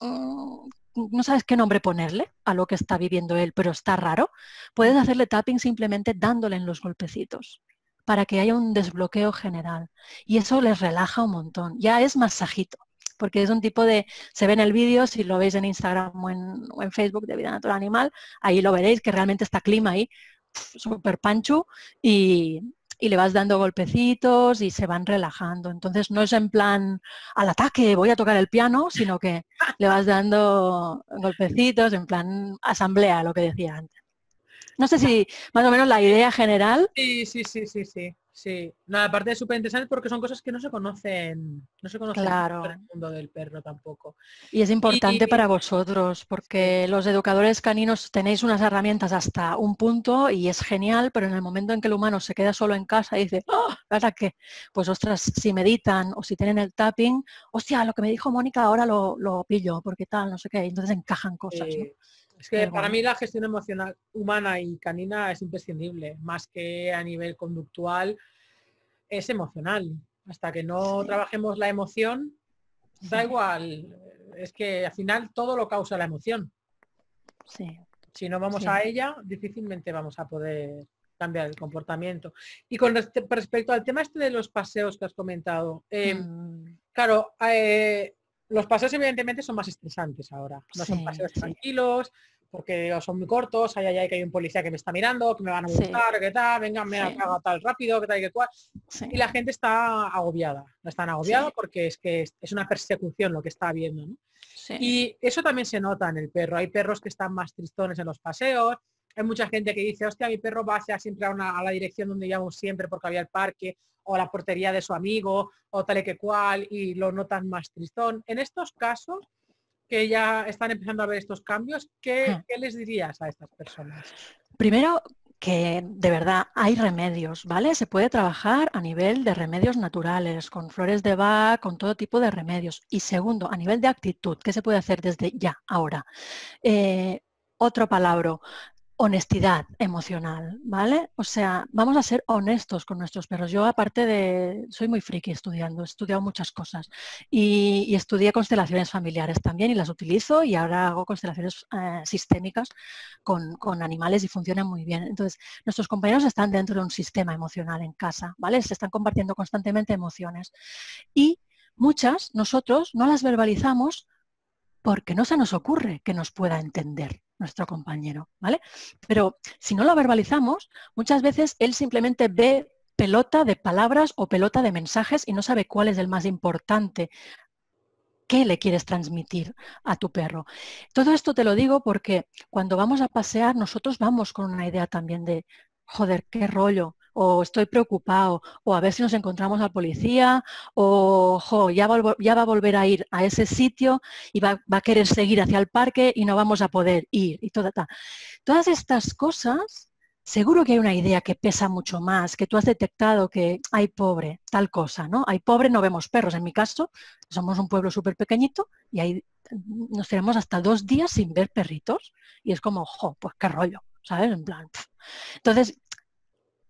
mm, no sabes qué nombre ponerle a lo que está viviendo él, pero está raro, puedes hacerle tapping simplemente dándole en los golpecitos para que haya un desbloqueo general. Y eso les relaja un montón. Ya es masajito, porque es un tipo de, se ve en el vídeo, si lo veis en Instagram o en, Facebook de Vida Natural Animal, ahí lo veréis, que realmente está clima ahí, súper panchu, y, y le vas dando golpecitos y se van relajando. Entonces no es en plan al ataque, voy a tocar el piano, sino que le vas dando golpecitos en plan asamblea, lo que decía antes. No sé si más o menos la idea general. Sí, sí, sí, sí, sí. Sí, aparte es súper interesante porque son cosas que no se conocen, no se conocen en el mundo del perro tampoco. Y es importante para vosotros porque los educadores caninos tenéis unas herramientas hasta un punto y es genial, pero en el momento en que el humano se queda solo en casa y dice, ¡Oh, ¿para qué? Pues ostras, si meditan o si tienen el tapping, hostia, lo que me dijo Mónica ahora lo, lo pillo porque tal, no sé qué, entonces encajan cosas. Es que para mí la gestión emocional humana y canina es imprescindible, más que a nivel conductual, es emocional. Hasta que no trabajemos la emoción, da igual. Es que al final todo lo causa la emoción. Si no vamos a ella, difícilmente vamos a poder cambiar el comportamiento. Y con respecto al tema este de los paseos que has comentado, em, mm. claro, eh, los paseos evidentemente son más estresantes ahora. No son paseos tranquilos, porque son muy cortos, hay, que hay un policía que me está mirando, que me van a buscar, que tal, venga, me tal rápido, que tal y que cual. Y la gente está agobiada, no están agobiados porque es que es una persecución lo que está viendo. Y eso también se nota en el perro. Hay perros que están más tristones en los paseos, hay mucha gente que dice, hostia, mi perro va hacia siempre a, la dirección donde íbamos siempre porque había el parque o la portería de su amigo o tal y que cual y lo notan más tristón. En estos casos que ya están empezando a ver estos cambios, ¿qué, les dirías a estas personas? Primero, que de verdad hay remedios, ¿vale? Se puede trabajar a nivel de remedios naturales, con flores de va con todo tipo de remedios. Y segundo, a nivel de actitud, ¿qué se puede hacer desde ya, ahora? Eh, otro palabra, honestidad emocional, ¿vale? O sea, vamos a ser honestos con nuestros perros. Yo aparte de, soy muy friki estudiando, he estudiado muchas cosas y, estudié constelaciones familiares también y las utilizo y ahora hago constelaciones eh, sistémicas con, con, animales y funcionan muy bien. Entonces, nuestros compañeros están dentro de un sistema emocional en casa, ¿vale? Se están compartiendo constantemente emociones y muchas nosotros no las verbalizamos porque no se nos ocurre que nos pueda entender nuestro compañero, ¿vale? Pero si no lo verbalizamos, muchas veces él simplemente ve pelota de palabras o pelota de mensajes y no sabe cuál es el más importante. ¿Qué le quieres transmitir a tu perro? Todo esto te lo digo porque cuando vamos a pasear nosotros vamos con una idea también de, joder, qué rollo, o estoy preocupado, o a ver si nos encontramos al policía, o jo, ya, va, a volver a ir a ese sitio y va, a querer seguir hacia el parque y no vamos a poder ir. Y toda, ta. Todas estas cosas, seguro que hay una idea que pesa mucho más, que tú has detectado que hay pobre, tal cosa, ¿no? Hay pobre, no vemos perros. En mi caso, somos un pueblo súper pequeñito y ahí mm, nos tenemos hasta dos días sin ver perritos. Y es como, jo, pues qué rollo, ¿sabes? En plan. Entonces,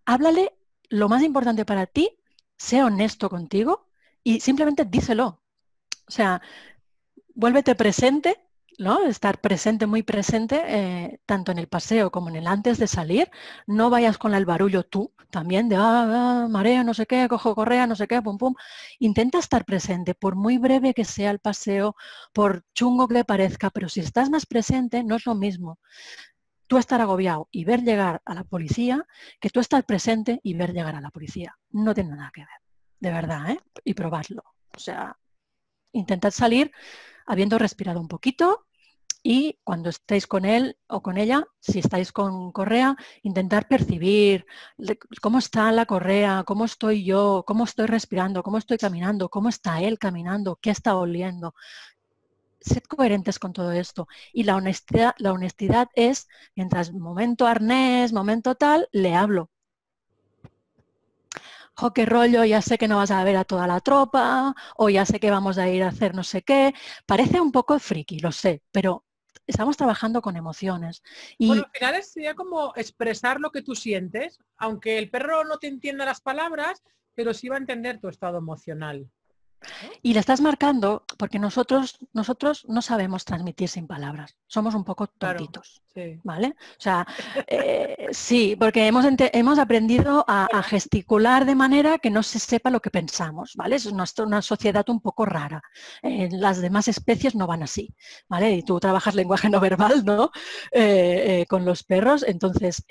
háblale lo más importante para ti, sea honesto contigo y simplemente díselo. O sea, vuélvete presente, ¿no? Estar presente, muy presente, eh, tanto en el paseo como en el antes de salir. No vayas con el barullo tú también de ah, ah, mareo, no sé qué, cojo correa, no sé qué, pum, pum. Intenta estar presente, por muy breve que sea el paseo, por chungo que parezca, pero si estás más presente, no es lo mismo tú estar agobiado y ver llegar a la policía que tú estar presente y ver llegar a la policía. No tiene nada que ver, de verdad, ¿eh? Y probadlo. O sea, intentad salir habiendo respirado un poquito y cuando estéis con él o con ella, si estáis con correa, intentar percibir cómo está la correa, cómo estoy yo, cómo estoy respirando, cómo estoy caminando, cómo está él caminando, qué está oliendo sed coherentes con todo esto. Y la honestidad, la honestidad es, mientras momento arnés, momento tal, le hablo. Jo, qué rollo, ya sé que no vas a ver a toda la tropa, o ya sé que vamos a ir a hacer no sé qué. Parece un poco friki, lo sé, pero estamos trabajando con emociones. Y... Bueno, al final sería como expresar lo que tú sientes, aunque el perro no te entienda las palabras, pero sí va a entender tu estado emocional. Y la estás marcando porque nosotros, nosotros no sabemos transmitir sin palabras. Somos un poco tontitos. Sí. ¿Vale? O sea, eh, sí, porque hemos, aprendido a, gesticular de manera que no se sepa lo que pensamos, ¿vale? Es una, sociedad un poco rara. Eh, las demás especies no van así, ¿vale? Y tú trabajas lenguaje no verbal, eh, con los perros, entonces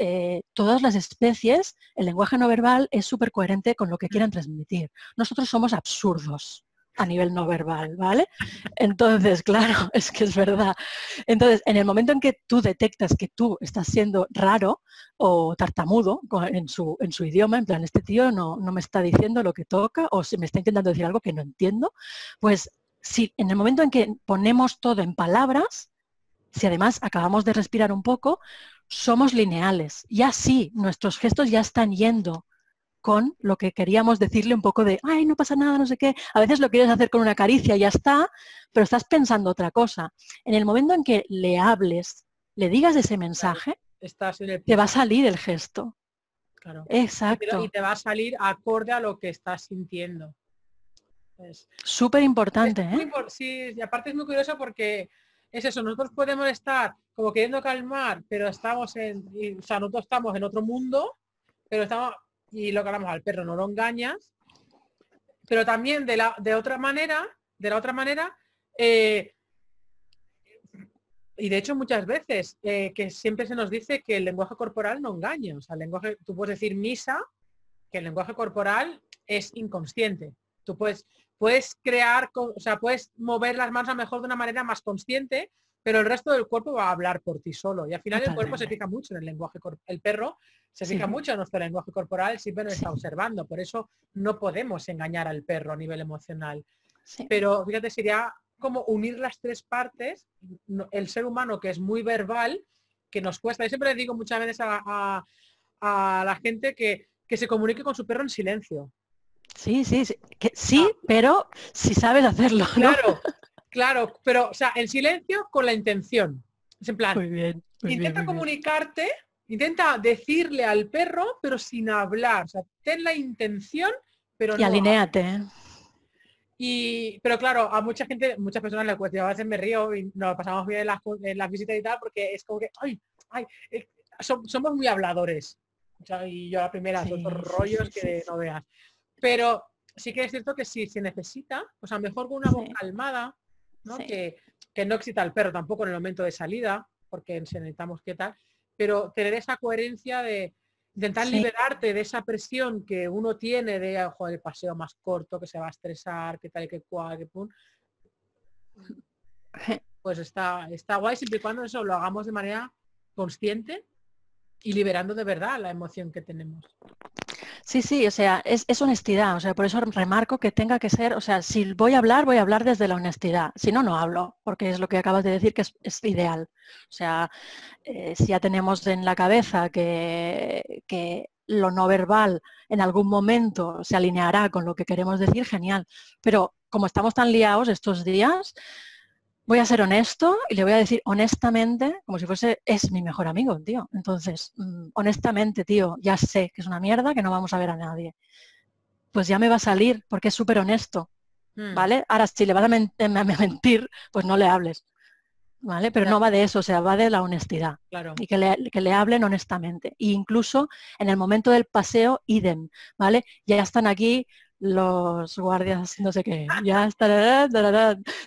todas las especies, el lenguaje no verbal es súper coherente con lo que quieran mm. transmitir. Nosotros somos absurdos a nivel no verbal, ¿vale? Entonces, claro, es que es verdad. Entonces, en el momento en que tú detectas que tú estás siendo raro o tartamudo en su, en su idioma, en plan, este tío no, no me está diciendo lo que toca o si me está intentando decir algo que no entiendo, pues si en el momento en que ponemos todo en palabras, si además acabamos de respirar un poco, somos lineales. Ya así nuestros gestos ya están yendo con lo que queríamos decirle un poco de, ay, no pasa nada, no sé qué. A veces lo quieres hacer con una caricia y ya está, pero estás pensando otra cosa. En el momento en que le hables, le digas ese mensaje, te va a salir el gesto. Exacto. Y te va a salir acorde a lo que estás sintiendo. Súper importante, ¿eh? Sí, y aparte es muy curioso porque es eso, nosotros podemos estar como queriendo calmar, pero estamos en, o sea, nosotros estamos en otro mundo, pero estamos y lo que hablamos al perro, no lo engañas. Pero también de, la, de otra manera, de la otra manera, eh, y de hecho muchas veces, eh, que siempre se nos dice que el lenguaje corporal no engaña. O sea, lenguaje, tú puedes decir misa, que el lenguaje corporal es inconsciente. Tú puedes, puedes crear, o sea, puedes mover las manos a mejor de una manera más consciente, pero el resto del cuerpo va a hablar por ti solo. Y al final el cuerpo se fija mucho en el lenguaje El perro se fija mucho en nuestro lenguaje corporal, siempre nos está observando. Por eso no podemos engañar al perro a nivel emocional. Pero fíjate, sería como unir las tres partes. El ser humano que es muy verbal, que nos cuesta. Yo siempre le digo muchas veces a, la gente que, se comunique con su perro en silencio. Sí, sí, sí, pero si sabes hacerlo. ¿no? Claro, Claro, pero, o sea, el silencio con la intención. en plan, muy bien, intenta comunicarte, intenta decirle al perro, pero sin hablar. O sea, ten la intención, pero no. Y alineate. Y, pero claro, a mucha gente, muchas personas le cuesta, a veces me río y nos pasamos bien en las, visitas y tal, porque es como que, ay, ay, eh, somos muy habladores. y yo la primera, los rollos que no veas. Pero sí que es cierto que si se necesita, o sea, mejor con una voz calmada, que, no excita al perro tampoco en el momento de salida, porque se necesitamos qué tal, pero tener esa coherencia de intentar liberarte de esa presión que uno tiene de, joder, paseo más corto, que se va a estresar, qué tal, qué cual, que pum. Pues está, está guay siempre y cuando eso lo hagamos de manera consciente y liberando de verdad la emoción que tenemos. Sí, sí, o sea, es, honestidad, o sea, por eso remarco que tenga que ser, o sea, si voy a hablar, voy a hablar desde la honestidad, si no, no hablo, porque es lo que acabas de decir que es, ideal. O sea, eh, si ya tenemos en la cabeza que, que lo no verbal en algún momento se alineará con lo que queremos decir, genial, pero como estamos tan liados estos días, voy a ser honesto y le voy a decir honestamente, como si fuese, es mi mejor amigo, tío. Entonces, mm, honestamente, tío, ya sé que es una mierda, que no vamos a ver a nadie. Pues ya me va a salir, porque es súper honesto, mm. ¿vale? Ahora, si le vas em, a, mentir, pues no le hables, ¿vale? Pero no va de eso, o sea, va de la honestidad. Claro. Y que le, que le hablen honestamente. E incluso en el momento del paseo, idem, ¿vale? Ya están aquí los guardias, no sé qué, ya está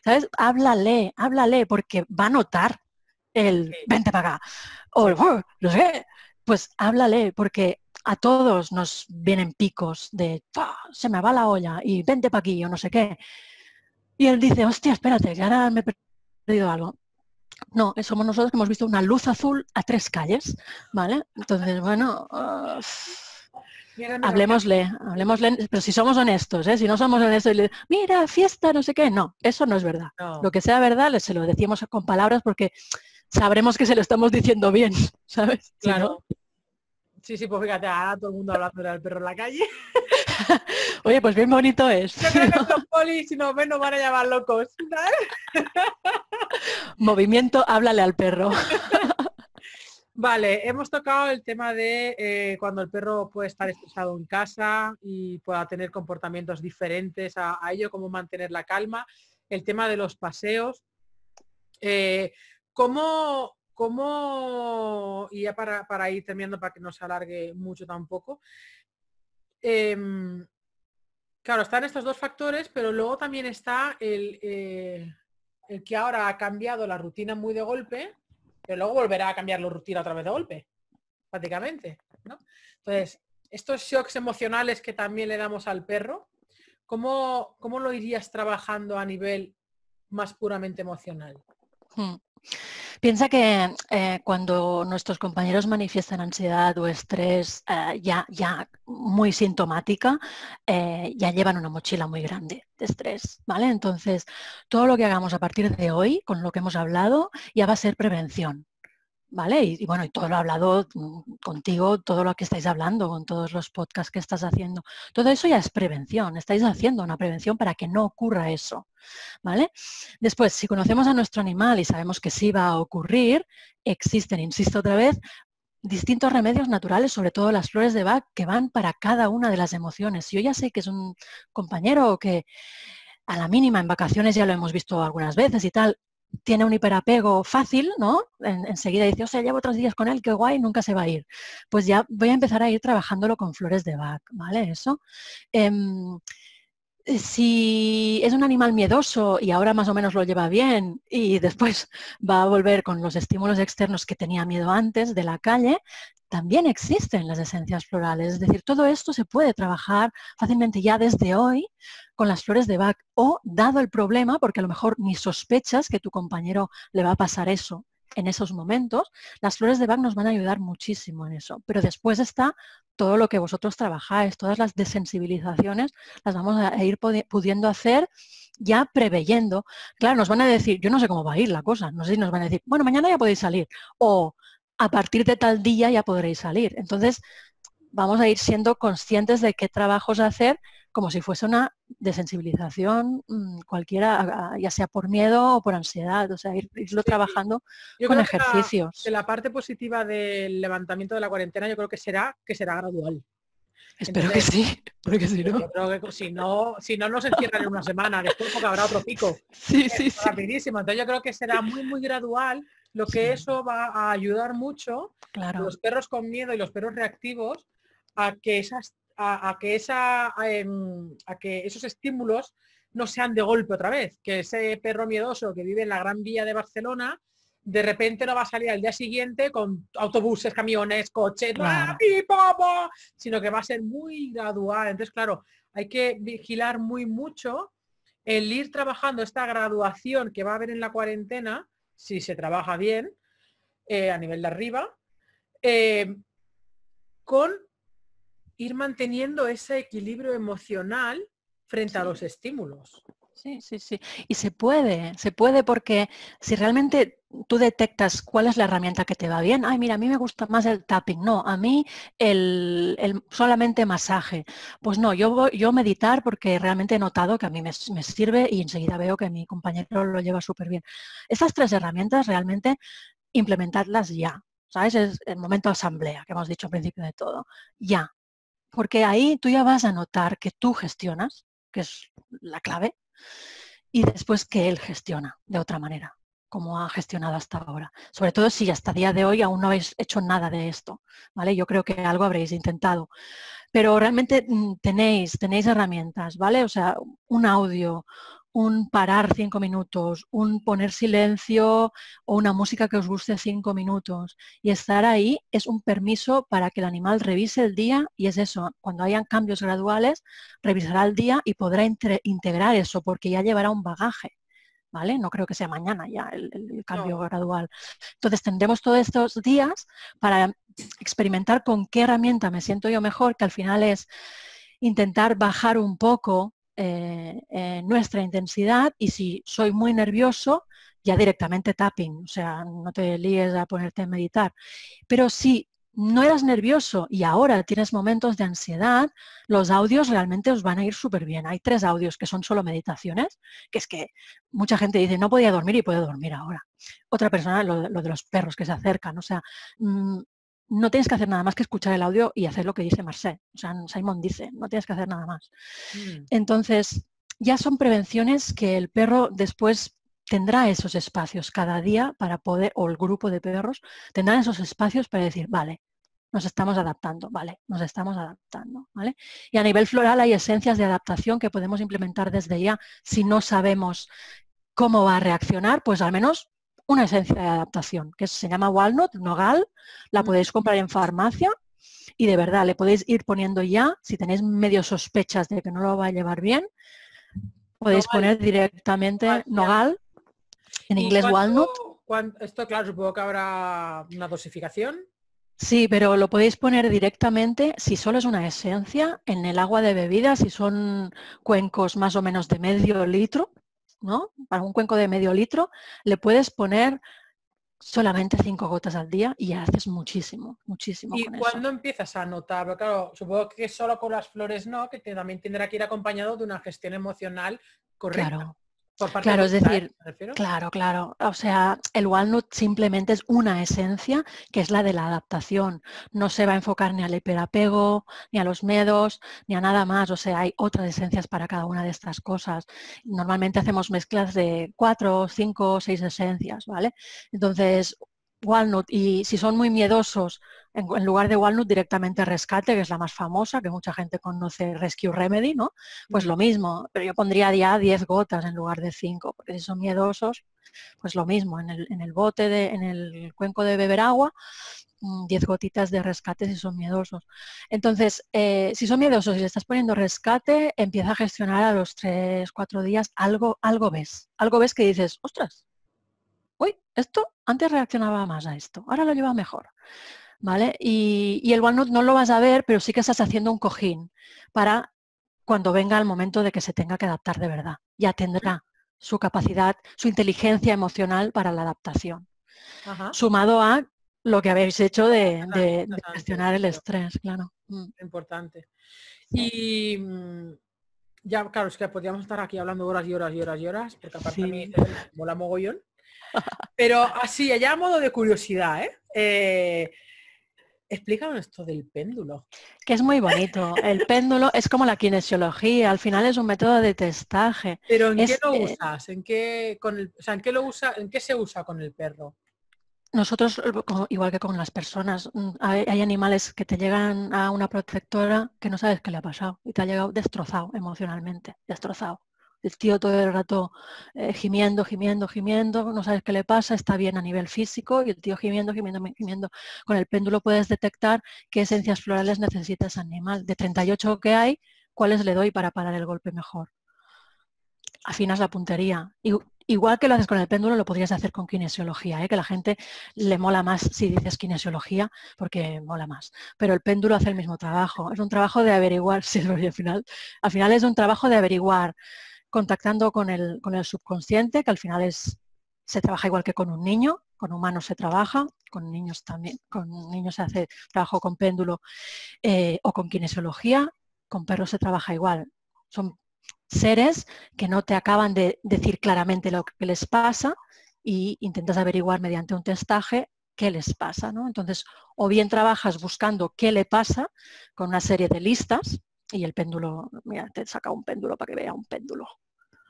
¿sabes? Háblale, háblale, porque va a notar el vente para acá, o no sé, pues háblale, porque a todos nos vienen picos de se me va la olla y vente para aquí o no sé qué. Y él dice, hostia, espérate, que ahora me he perdido algo. No, eh, somos nosotros que hemos visto una luz azul a tres calles, ¿vale? Entonces, bueno, ah, Hablemosle, hablemosle, pero si somos honestos, ¿eh? si no somos honestos y le mira, fiesta, no sé qué, no, eso no es verdad. Lo que sea verdad, se lo decimos con palabras porque sabremos que se lo estamos diciendo bien, ¿sabes? Claro. Sí, sí, pues fíjate, ahora todo el mundo hablando del perro en la calle. Oye, pues bien bonito es. Yo que si nos nos van a llamar locos. Movimiento, háblale al perro. Vale, hemos tocado el tema de eh, cuando el perro puede estar estresado en casa y pueda tener comportamientos diferentes a, ello, cómo mantener la calma, el tema de los paseos. Eh, ¿cómo, y ya para, ir terminando para que no se alargue mucho tampoco, em, claro, están estos dos factores, pero luego también está el, eh, el que ahora ha cambiado la rutina muy de golpe pero luego volverá a cambiar la rutina otra vez de golpe, prácticamente. ¿no? Entonces, estos shocks emocionales que también le damos al perro, ¿cómo, cómo lo irías trabajando a nivel más puramente emocional? Hmm. Piensa que eh, cuando nuestros compañeros manifiestan ansiedad o estrés eh, ya, muy sintomática, eh, ya llevan una mochila muy grande de estrés, ¿vale? Entonces, todo lo que hagamos a partir de hoy, con lo que hemos hablado, ya va a ser prevención. ¿vale? Y, bueno, y todo lo hablado mm, contigo, todo lo que estáis hablando, con todos los podcasts que estás haciendo, todo eso ya es prevención, estáis haciendo una prevención para que no ocurra eso, ¿vale? Después, si conocemos a nuestro animal y sabemos que sí va a ocurrir, existen, insisto otra vez, distintos remedios naturales, sobre todo las flores de Bach, que van para cada una de las emociones. Yo ya sé que es un compañero que a la mínima en vacaciones ya lo hemos visto algunas veces y tal, tiene un hiperapego fácil, ¿no? enseguida dice, o sea, llevo otros días con él, qué guay, nunca se va a ir. Pues ya voy a empezar a ir trabajándolo con flores de Bach, ¿vale? Eso. Em, si es un animal miedoso y ahora más o menos lo lleva bien y después va a volver con los estímulos externos que tenía miedo antes de la calle, también existen las esencias florales. Es decir, todo esto se puede trabajar fácilmente ya desde hoy con las flores de Bach o dado el problema, porque a lo mejor ni sospechas que tu compañero le va a pasar eso en esos momentos, las flores de Bach nos van a ayudar muchísimo en eso. Pero después está todo lo que vosotros trabajáis, todas las desensibilizaciones, las vamos a ir pudiendo hacer ya preveyendo. Claro, nos van a decir, yo no sé cómo va a ir la cosa, no sé si nos van a decir, bueno, mañana ya podéis salir, o a partir de tal día ya podréis salir. Entonces, vamos a ir siendo conscientes de qué trabajos hacer como si fuese una desensibilización mm, cualquiera, ya sea por miedo o por ansiedad, o sea, irlo trabajando con ejercicios. la, parte positiva del levantamiento de la cuarentena yo creo que será que será gradual. Espero que sí, porque si no... si no, no nos encierran en una semana, después porque habrá otro pico. Eh, sí, sí, rapidísimo. Entonces yo creo que será muy, muy gradual, lo que eso va a ayudar mucho los perros con miedo y los perros reactivos a que esas a, que, esa, em, a que esos estímulos no sean de golpe otra vez, que ese perro miedoso que vive en la Gran Vía de Barcelona, de repente no va a salir al día siguiente con autobuses, camiones, coches, sino que va a ser muy gradual. Entonces, claro, hay que vigilar muy mucho el ir trabajando esta graduación que va a haber en la cuarentena, si se trabaja bien, eh, a nivel de arriba, eh, con ir manteniendo ese equilibrio emocional frente a los estímulos. Sí, sí, sí. Y se puede, se puede porque si realmente tú detectas cuál es la herramienta que te va bien, ay, mira, a mí me gusta más el tapping, no, a mí el, solamente masaje. Pues no, yo, voy, yo meditar porque realmente he notado que a mí me, sirve y enseguida veo que mi compañero lo lleva súper bien. Estas tres herramientas realmente implementarlas ya, ¿sabes? Es el momento de asamblea que hemos dicho al principio de todo. Ya, porque ahí tú ya vas a notar que tú gestionas, que es la clave, y después que él gestiona de otra manera, como ha gestionado hasta ahora. Sobre todo si hasta día de hoy aún no habéis hecho nada de esto, ¿vale? Yo creo que algo habréis intentado. Pero realmente mm, tenéis, tenéis herramientas, ¿vale? O sea, un audio, un parar cinco minutos, un poner silencio o una música que os guste cinco minutos. Y estar ahí es un permiso para que el animal revise el día y es eso, cuando hayan cambios graduales, revisará el día y podrá integrar eso porque ya llevará un bagaje. ¿Vale? No creo que sea mañana ya el, cambio gradual. Entonces tendremos todos estos días para experimentar con qué herramienta me siento yo mejor, que al final es intentar bajar un poco eh, eh, nuestra intensidad y si soy muy nervioso, ya directamente tapping, o sea, no te líes a ponerte a meditar. Pero si no eras nervioso y ahora tienes momentos de ansiedad, los audios realmente os van a ir súper bien. Hay tres audios que son solo meditaciones, que es que mucha gente dice, no podía dormir y puedo dormir ahora. Otra persona, lo, de los perros que se acercan, o sea, mm, no tienes que hacer nada más que escuchar el audio y hacer lo que dice Marcel. O sea, Simon dice, no tienes que hacer nada más. Mm. Entonces, ya son prevenciones que el perro después tendrá esos espacios cada día para poder, o el grupo de perros, tendrá esos espacios para decir, vale, nos estamos adaptando, vale, nos estamos adaptando, ¿vale? Y a nivel floral hay esencias de adaptación que podemos implementar desde ya si no sabemos cómo va a reaccionar, pues al menos una esencia de adaptación que se llama Walnut, Nogal, la podéis comprar en farmacia y de verdad le podéis ir poniendo ya, si tenéis medio sospechas de que no lo va a llevar bien, podéis poner directamente Nogal, en inglés Walnut. esto claro, supongo que habrá una dosificación. Sí, pero lo podéis poner directamente, si solo es una esencia, en el agua de bebida, si son cuencos más o menos de medio litro, ¿no? Para un cuenco de medio litro le puedes poner solamente cinco gotas al día y haces muchísimo, muchísimo. ¿Y cuándo empiezas a notar? claro, supongo que solo con las flores no, que también tendrá que ir acompañado de una gestión emocional correcta claro, es decir, claro, claro. O sea, el Walnut simplemente es una esencia que es la de la adaptación. No se va a enfocar ni al hiperapego, ni a los medos, ni a nada más. O sea, hay otras esencias para cada una de estas cosas. Normalmente hacemos mezclas de cuatro, cinco, seis esencias, ¿vale? Entonces, walnut y si son muy miedosos, en, lugar de walnut directamente rescate, que es la más famosa, que mucha gente conoce Rescue Remedy, ¿no? Pues mm. lo mismo, pero yo pondría ya 10 gotas en lugar de 5, porque si son miedosos, pues lo mismo, en el, bote, de, en el cuenco de beber agua, 10 mm, gotitas de rescate si son miedosos. Entonces, eh, si son miedosos y le estás poniendo rescate, empieza a gestionar a los 3, 4 días, algo, algo ves, algo ves que dices, ostras, uy, esto antes reaccionaba más a esto, ahora lo lleva mejor. ¿Vale? Y, y el OneNote no lo vas a ver, pero sí que estás haciendo un cojín para cuando venga el momento de que se tenga que adaptar de verdad. Ya tendrá su capacidad, su inteligencia emocional para la adaptación. Sumado a lo que habéis hecho de, gestionar el estrés, claro. Mm. Importante. Y mm, ya, claro, es que podríamos estar aquí hablando horas y horas y horas y horas, porque aparte mola mogollón. Pero así, allá a modo de curiosidad, ¿eh? ¿eh? Explícanos esto del péndulo. Que es muy bonito. El péndulo es como la kinesiología, al final es un método de testaje. Pero ¿en qué lo eh, usas? ¿En qué, lo usa, en qué se usa con el perro? Nosotros, eh, igual que con las personas, mm, hay, animales que te llegan a una protectora que no sabes qué le ha pasado y te ha llegado destrozado emocionalmente, destrozado el tío todo el rato eh, gimiendo, gimiendo, gimiendo, no sabes qué le pasa, está bien a nivel físico y el tío gimiendo, gimiendo, gimiendo. Con el péndulo puedes detectar qué esencias florales necesita ese animal. De 38 que hay, ¿cuáles le doy para parar el golpe mejor? Afinas la puntería. igual que lo haces con el péndulo, lo podrías hacer con kinesiología, ¿eh? que la gente le mola más si dices kinesiología, porque mola más. Pero el péndulo hace el mismo trabajo. Es un trabajo de averiguar, sí, al final, al final es un trabajo de averiguar contactando con el, subconsciente, que al final es, se trabaja igual que con un niño, con humanos se trabaja, con niños también, con niños se hace trabajo con péndulo eh, o con kinesiología, con perros se trabaja igual. Son seres que no te acaban de decir claramente lo que les pasa y intentas averiguar mediante un testaje qué les pasa. Entonces, o bien trabajas buscando qué le pasa con una serie de listas, y el péndulo, mira, te saca un péndulo para que vea un péndulo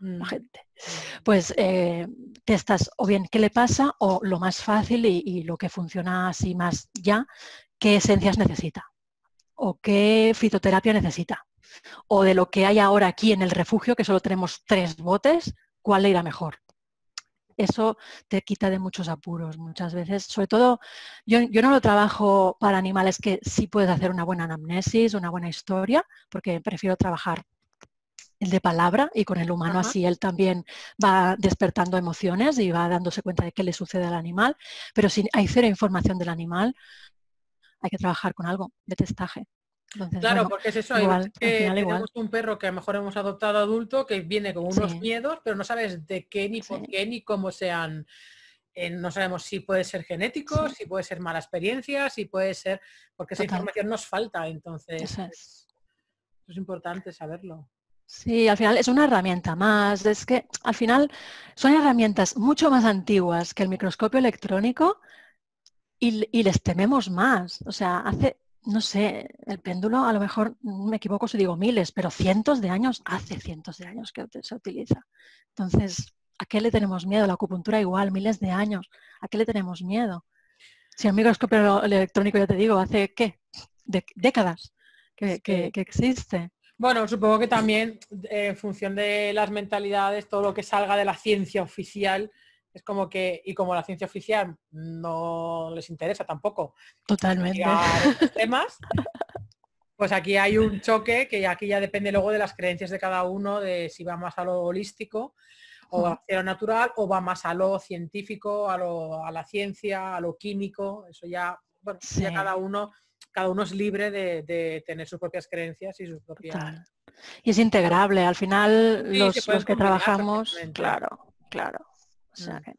la mm, gente. Mm. Pues eh, testas o bien qué le pasa o lo más fácil y, y, lo que funciona así más ya, qué esencias necesita o qué fitoterapia necesita o de lo que hay ahora aquí en el refugio, que solo tenemos tres botes, cuál le irá mejor eso te quita de muchos apuros muchas veces. Sobre todo, yo, no lo trabajo para animales que sí puedes hacer una buena anamnesis, una buena historia, porque prefiero trabajar el de palabra y con el humano así él también va despertando emociones y va dándose cuenta de qué le sucede al animal, pero si hay cero información del animal, hay que trabajar con algo de testaje claro, porque es eso, que tenemos un perro que a lo mejor hemos adoptado adulto que viene con unos miedos, pero no sabes de qué, ni por qué, ni cómo sean. Eh, no sabemos si puede ser genético, si puede ser mala experiencia, si puede ser. porque esa información nos falta, entonces. es. importante saberlo. Sí, al final es una herramienta más. Es que al final son herramientas mucho más antiguas que el microscopio electrónico y, y les tememos más. O sea, hace no sé, el péndulo, a lo mejor mm, me equivoco si digo miles, pero cientos de años, hace cientos de años que se utiliza. Entonces, ¿a qué le tenemos miedo? La acupuntura igual, miles de años, ¿a qué le tenemos miedo? Si el microscopio electrónico, ya te digo, hace qué? De décadas que, existe. Bueno, supongo que también eh, en función de las mentalidades, todo lo que salga de la ciencia oficial, es como que, y como la ciencia oficial no les interesa tampoco Totalmente. temas, pues aquí hay un choque que aquí ya depende luego de las creencias de cada uno, de si va más a lo holístico o hacia lo natural o va más a lo científico, a, lo, a la ciencia, a lo químico, eso ya, bueno, ya cada uno cada uno es libre de, tener sus propias creencias y sus propias... Y es integrable, al final los, los que trabajamos, claro, claro. Mm.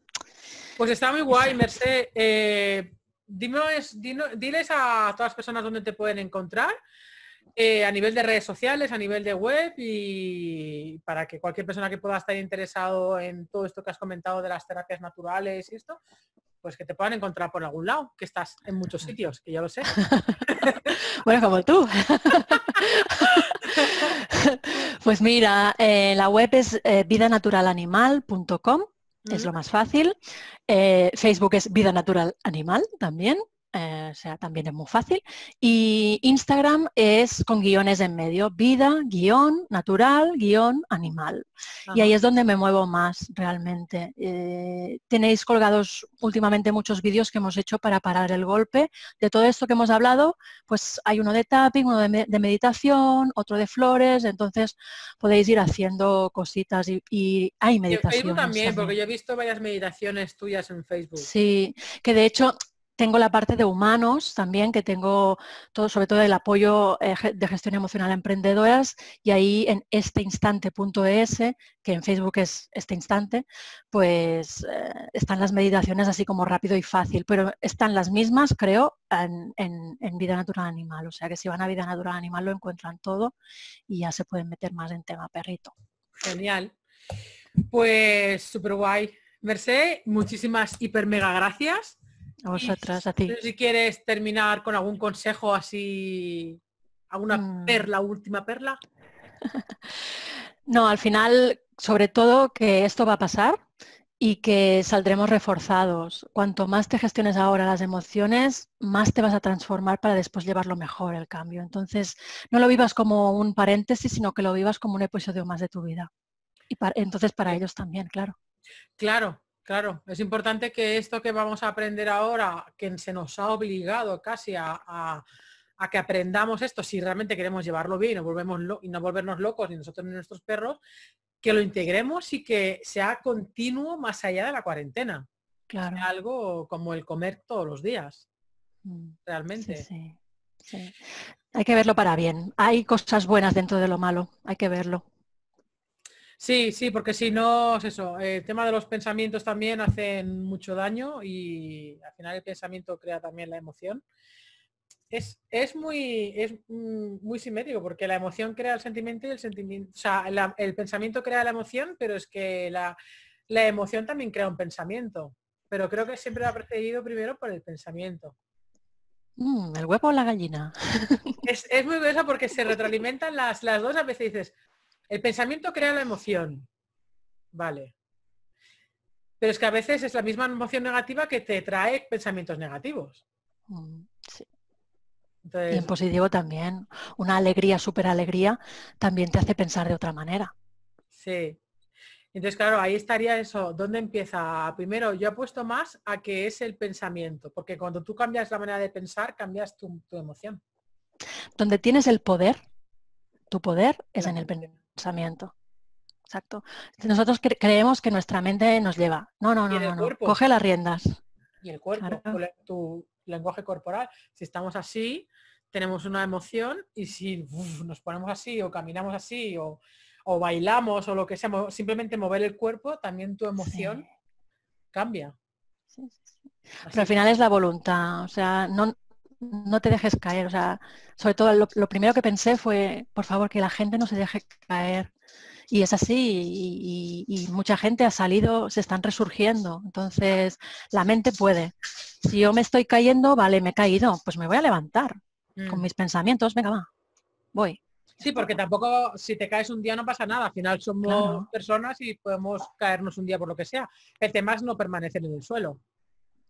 Pues está muy guay, Merced. Eh, diles a todas las personas dónde te pueden encontrar. Eh, a nivel de redes sociales, a nivel de web y para que cualquier persona que pueda estar interesado en todo esto que has comentado de las terapias naturales y esto, pues que te puedan encontrar por algún lado, que estás en muchos sitios, que ya lo sé. bueno, como tú. pues mira, eh, la web es eh, vidanaturalanimal.com es lo más fácil. Eh, Facebook es Vida Natural Animal también. Eh, o sea, también es muy fácil. Y Instagram es con guiones en medio, vida, guión, natural, guión, animal. Y ahí es donde me muevo más realmente. Eh, tenéis colgados últimamente muchos vídeos que hemos hecho para parar el golpe. De todo esto que hemos hablado, pues hay uno de tapping, uno de, meditación, otro de flores, entonces podéis ir haciendo cositas y, hay meditaciones. también, porque yo he visto varias meditaciones tuyas en Facebook. Sí, que de hecho tengo la parte de humanos también, que tengo todo, sobre todo el apoyo eh, de gestión emocional a emprendedoras y ahí en esteinstante.es, que en Facebook es este instante, pues eh, están las meditaciones así como rápido y fácil, pero están las mismas, creo, en, Vida Natural Animal. O sea que si van a Vida Natural Animal lo encuentran todo y ya se pueden meter más en tema perrito. Genial. Pues súper guay. Merced, muchísimas hiper mega gracias a vosotras, a ti. si quieres terminar con algún consejo así, alguna mm. perla, última perla. no, al final, sobre todo que esto va a pasar y que saldremos reforzados. Cuanto más te gestiones ahora las emociones, más te vas a transformar para después llevarlo mejor el cambio. Entonces, no lo vivas como un paréntesis, sino que lo vivas como un episodio más de tu vida. Y entonces para ellos también, claro. Claro, Claro, es importante que esto que vamos a aprender ahora, que se nos ha obligado casi a, que aprendamos esto, si realmente queremos llevarlo bien y no, volvemos y no volvernos locos ni nosotros ni nuestros perros, que lo integremos y que sea continuo más allá de la cuarentena. algo como el comer todos los días, mm, realmente. sí. Hay que verlo para bien. Hay cosas buenas dentro de lo malo, hay que verlo. Sí, sí, porque si no, es eso, eh, el tema de los pensamientos también hacen mucho daño y al final el pensamiento crea también la emoción. Es, es muy, es mm, muy simétrico porque la emoción crea el sentimiento y el sentimiento, o sea, el pensamiento crea la emoción, pero es que la, la emoción también crea un pensamiento. Pero creo que siempre ha precedido primero por el pensamiento. Mm, ¿El huevo o la gallina? Es, muy curioso porque se retroalimentan las, las dos. A veces dices, el pensamiento crea la emoción. Vale. Pero es que a veces es la misma emoción negativa que te trae pensamientos negativos. Mm, sí. y en positivo también. Una alegría, súper alegría, también te hace pensar de otra manera. Sí. Entonces, claro, ahí estaría eso. ¿Dónde empieza? Primero, yo apuesto más a que es el pensamiento, porque cuando tú cambias la manera de pensar, cambias tu, emoción. Donde tienes el poder, tu poder es en el pensamiento pensamiento. Exacto. Nosotros creemos que nuestra mente nos lleva. No, no, no, no, Coge las riendas. Y el cuerpo, tu lenguaje corporal. Si estamos así, tenemos una emoción y si nos ponemos así o caminamos así o, bailamos o lo que sea, simplemente mover el cuerpo, también tu emoción cambia. Pero al final es la voluntad, o sea, no, no te dejes caer. O sea, sobre todo lo, primero que pensé fue, por favor, que la gente no se deje caer. Y es así, y, mucha gente ha salido, se están resurgiendo. Entonces, la mente puede. Si yo me estoy cayendo, vale, me he caído, pues me voy a levantar con mm. mis pensamientos, venga, va, voy. Sí, porque tampoco si te caes un día no pasa nada, al final somos personas y podemos caernos un día por lo que sea. El tema es no permanecer en el suelo.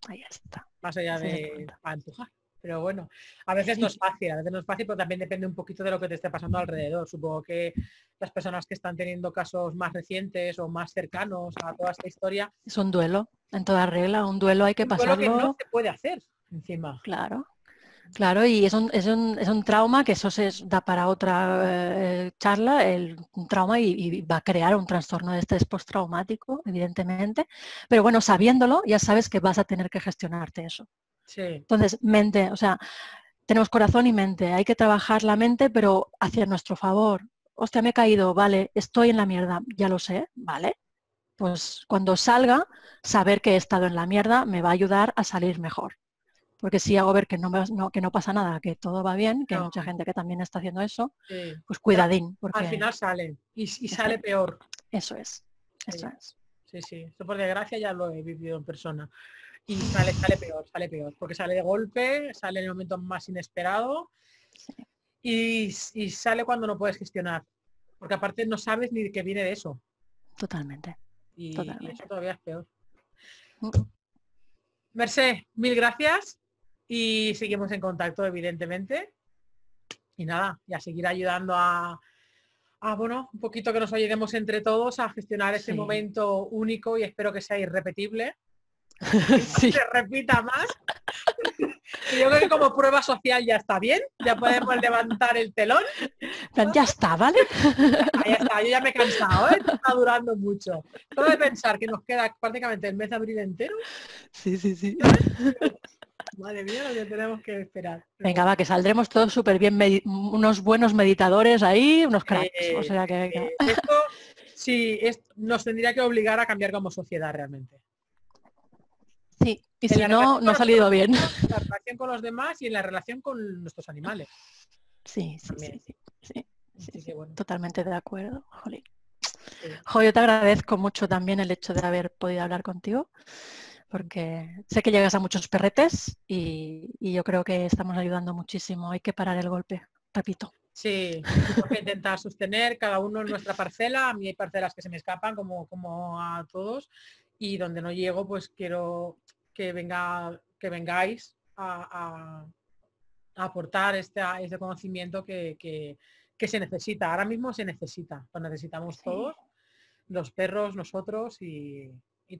Ahí está. Más allá de empujar. Pero bueno, a veces no es fácil, a veces no es fácil, pero también depende un poquito de lo que te esté pasando alrededor. Supongo que las personas que están teniendo casos más recientes o más cercanos a toda esta historia. Es un duelo, en toda regla, un duelo hay que pasar que no se puede hacer encima. Claro. Claro, y es un, es un, es un trauma que eso se da para otra eh, charla, el, un trauma y, y, va a crear un trastorno de estrés postraumático, evidentemente. Pero bueno, sabiéndolo, ya sabes que vas a tener que gestionarte eso. Entonces, mente, o sea, tenemos corazón y mente. Hay que trabajar la mente, pero hacia nuestro favor. Hostia, me he caído, vale, estoy en la mierda, ya lo sé, vale. Pues cuando salga, saber que he estado en la mierda me va a ayudar a salir mejor. Porque si hago ver que no, que no pasa nada, que todo va bien, que hay mucha gente que también está haciendo eso, pues cuidadín. Porque... Al final sale, y, sale peor. Eso es, eso es. Sí, sí, eso por desgracia ya lo he vivido en persona y sale, peor, sale peor, porque sale de golpe, sale en el momento más inesperado y, sale cuando no puedes gestionar, porque aparte no sabes ni qué viene de eso. Totalmente. Y, eso todavía es peor. Mm. Merced, mil gracias y seguimos en contacto, evidentemente. Y nada, ya seguir ayudando a, bueno, un poquito que nos ayudemos entre todos a gestionar este momento único y espero que sea irrepetible. Si se repita más. Yo creo que como prueba social ya está bien, ya podemos levantar el telón. Ya está, ¿vale? Ya está, yo ya me he cansado, ¿eh? está durando mucho. Todo de pensar que nos queda prácticamente el mes de abril entero. Sí, sí, sí. Madre mía, lo tenemos que esperar. Venga, va, que saldremos todos súper bien, unos buenos meditadores ahí, unos cracks. o eh, sea que, eh, esto sí, nos tendría que obligar a cambiar como sociedad realmente. Sí, y si no, no ha salido bien. la relación con los demás y en la relación con nuestros animales. Sí, sí, sí. Totalmente de acuerdo. Joli. Jo, yo te agradezco mucho también el hecho de haber podido hablar contigo, porque sé que llegas a muchos perretes y, yo creo que estamos ayudando muchísimo. Hay que parar el golpe, repito. Sí, que intentar sostener cada uno en nuestra parcela. A mí hay parcelas que se me escapan, como, como a todos, y donde no llego, pues quiero que, venga, que vengáis a, aportar este, este conocimiento que, se necesita. Ahora mismo se necesita, lo necesitamos todos, los perros, nosotros y,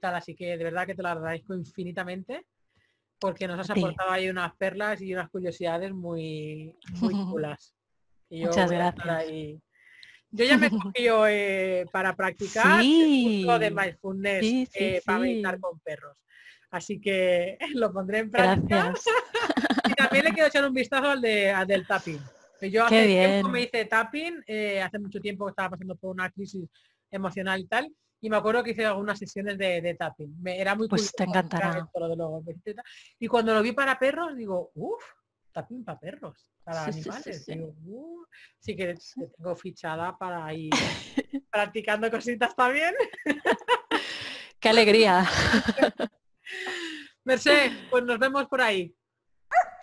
tal. Así que de verdad que te lo agradezco infinitamente porque nos has aportado ahí unas perlas y unas curiosidades muy, muy chulas. Muchas gracias. Yo ya me cogí eh, para practicar sí, el curso de mindfulness eh, para meditar con perros. Así que lo pondré en práctica. y también le quiero echar un vistazo al, de, del tapping. yo hace tiempo me hice tapping, eh, hace mucho tiempo que estaba pasando por una crisis emocional y tal. Y me acuerdo que hice algunas sesiones de, tapping. Me, era muy Pues te encantará. Y cuando lo vi para perros, digo, uff, también para perros, para animales. Sí, uh, que tengo fichada para ir practicando cositas también. ¡Qué alegría! Merced, pues nos vemos por ahí.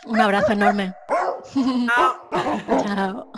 Un abrazo enorme. Chao.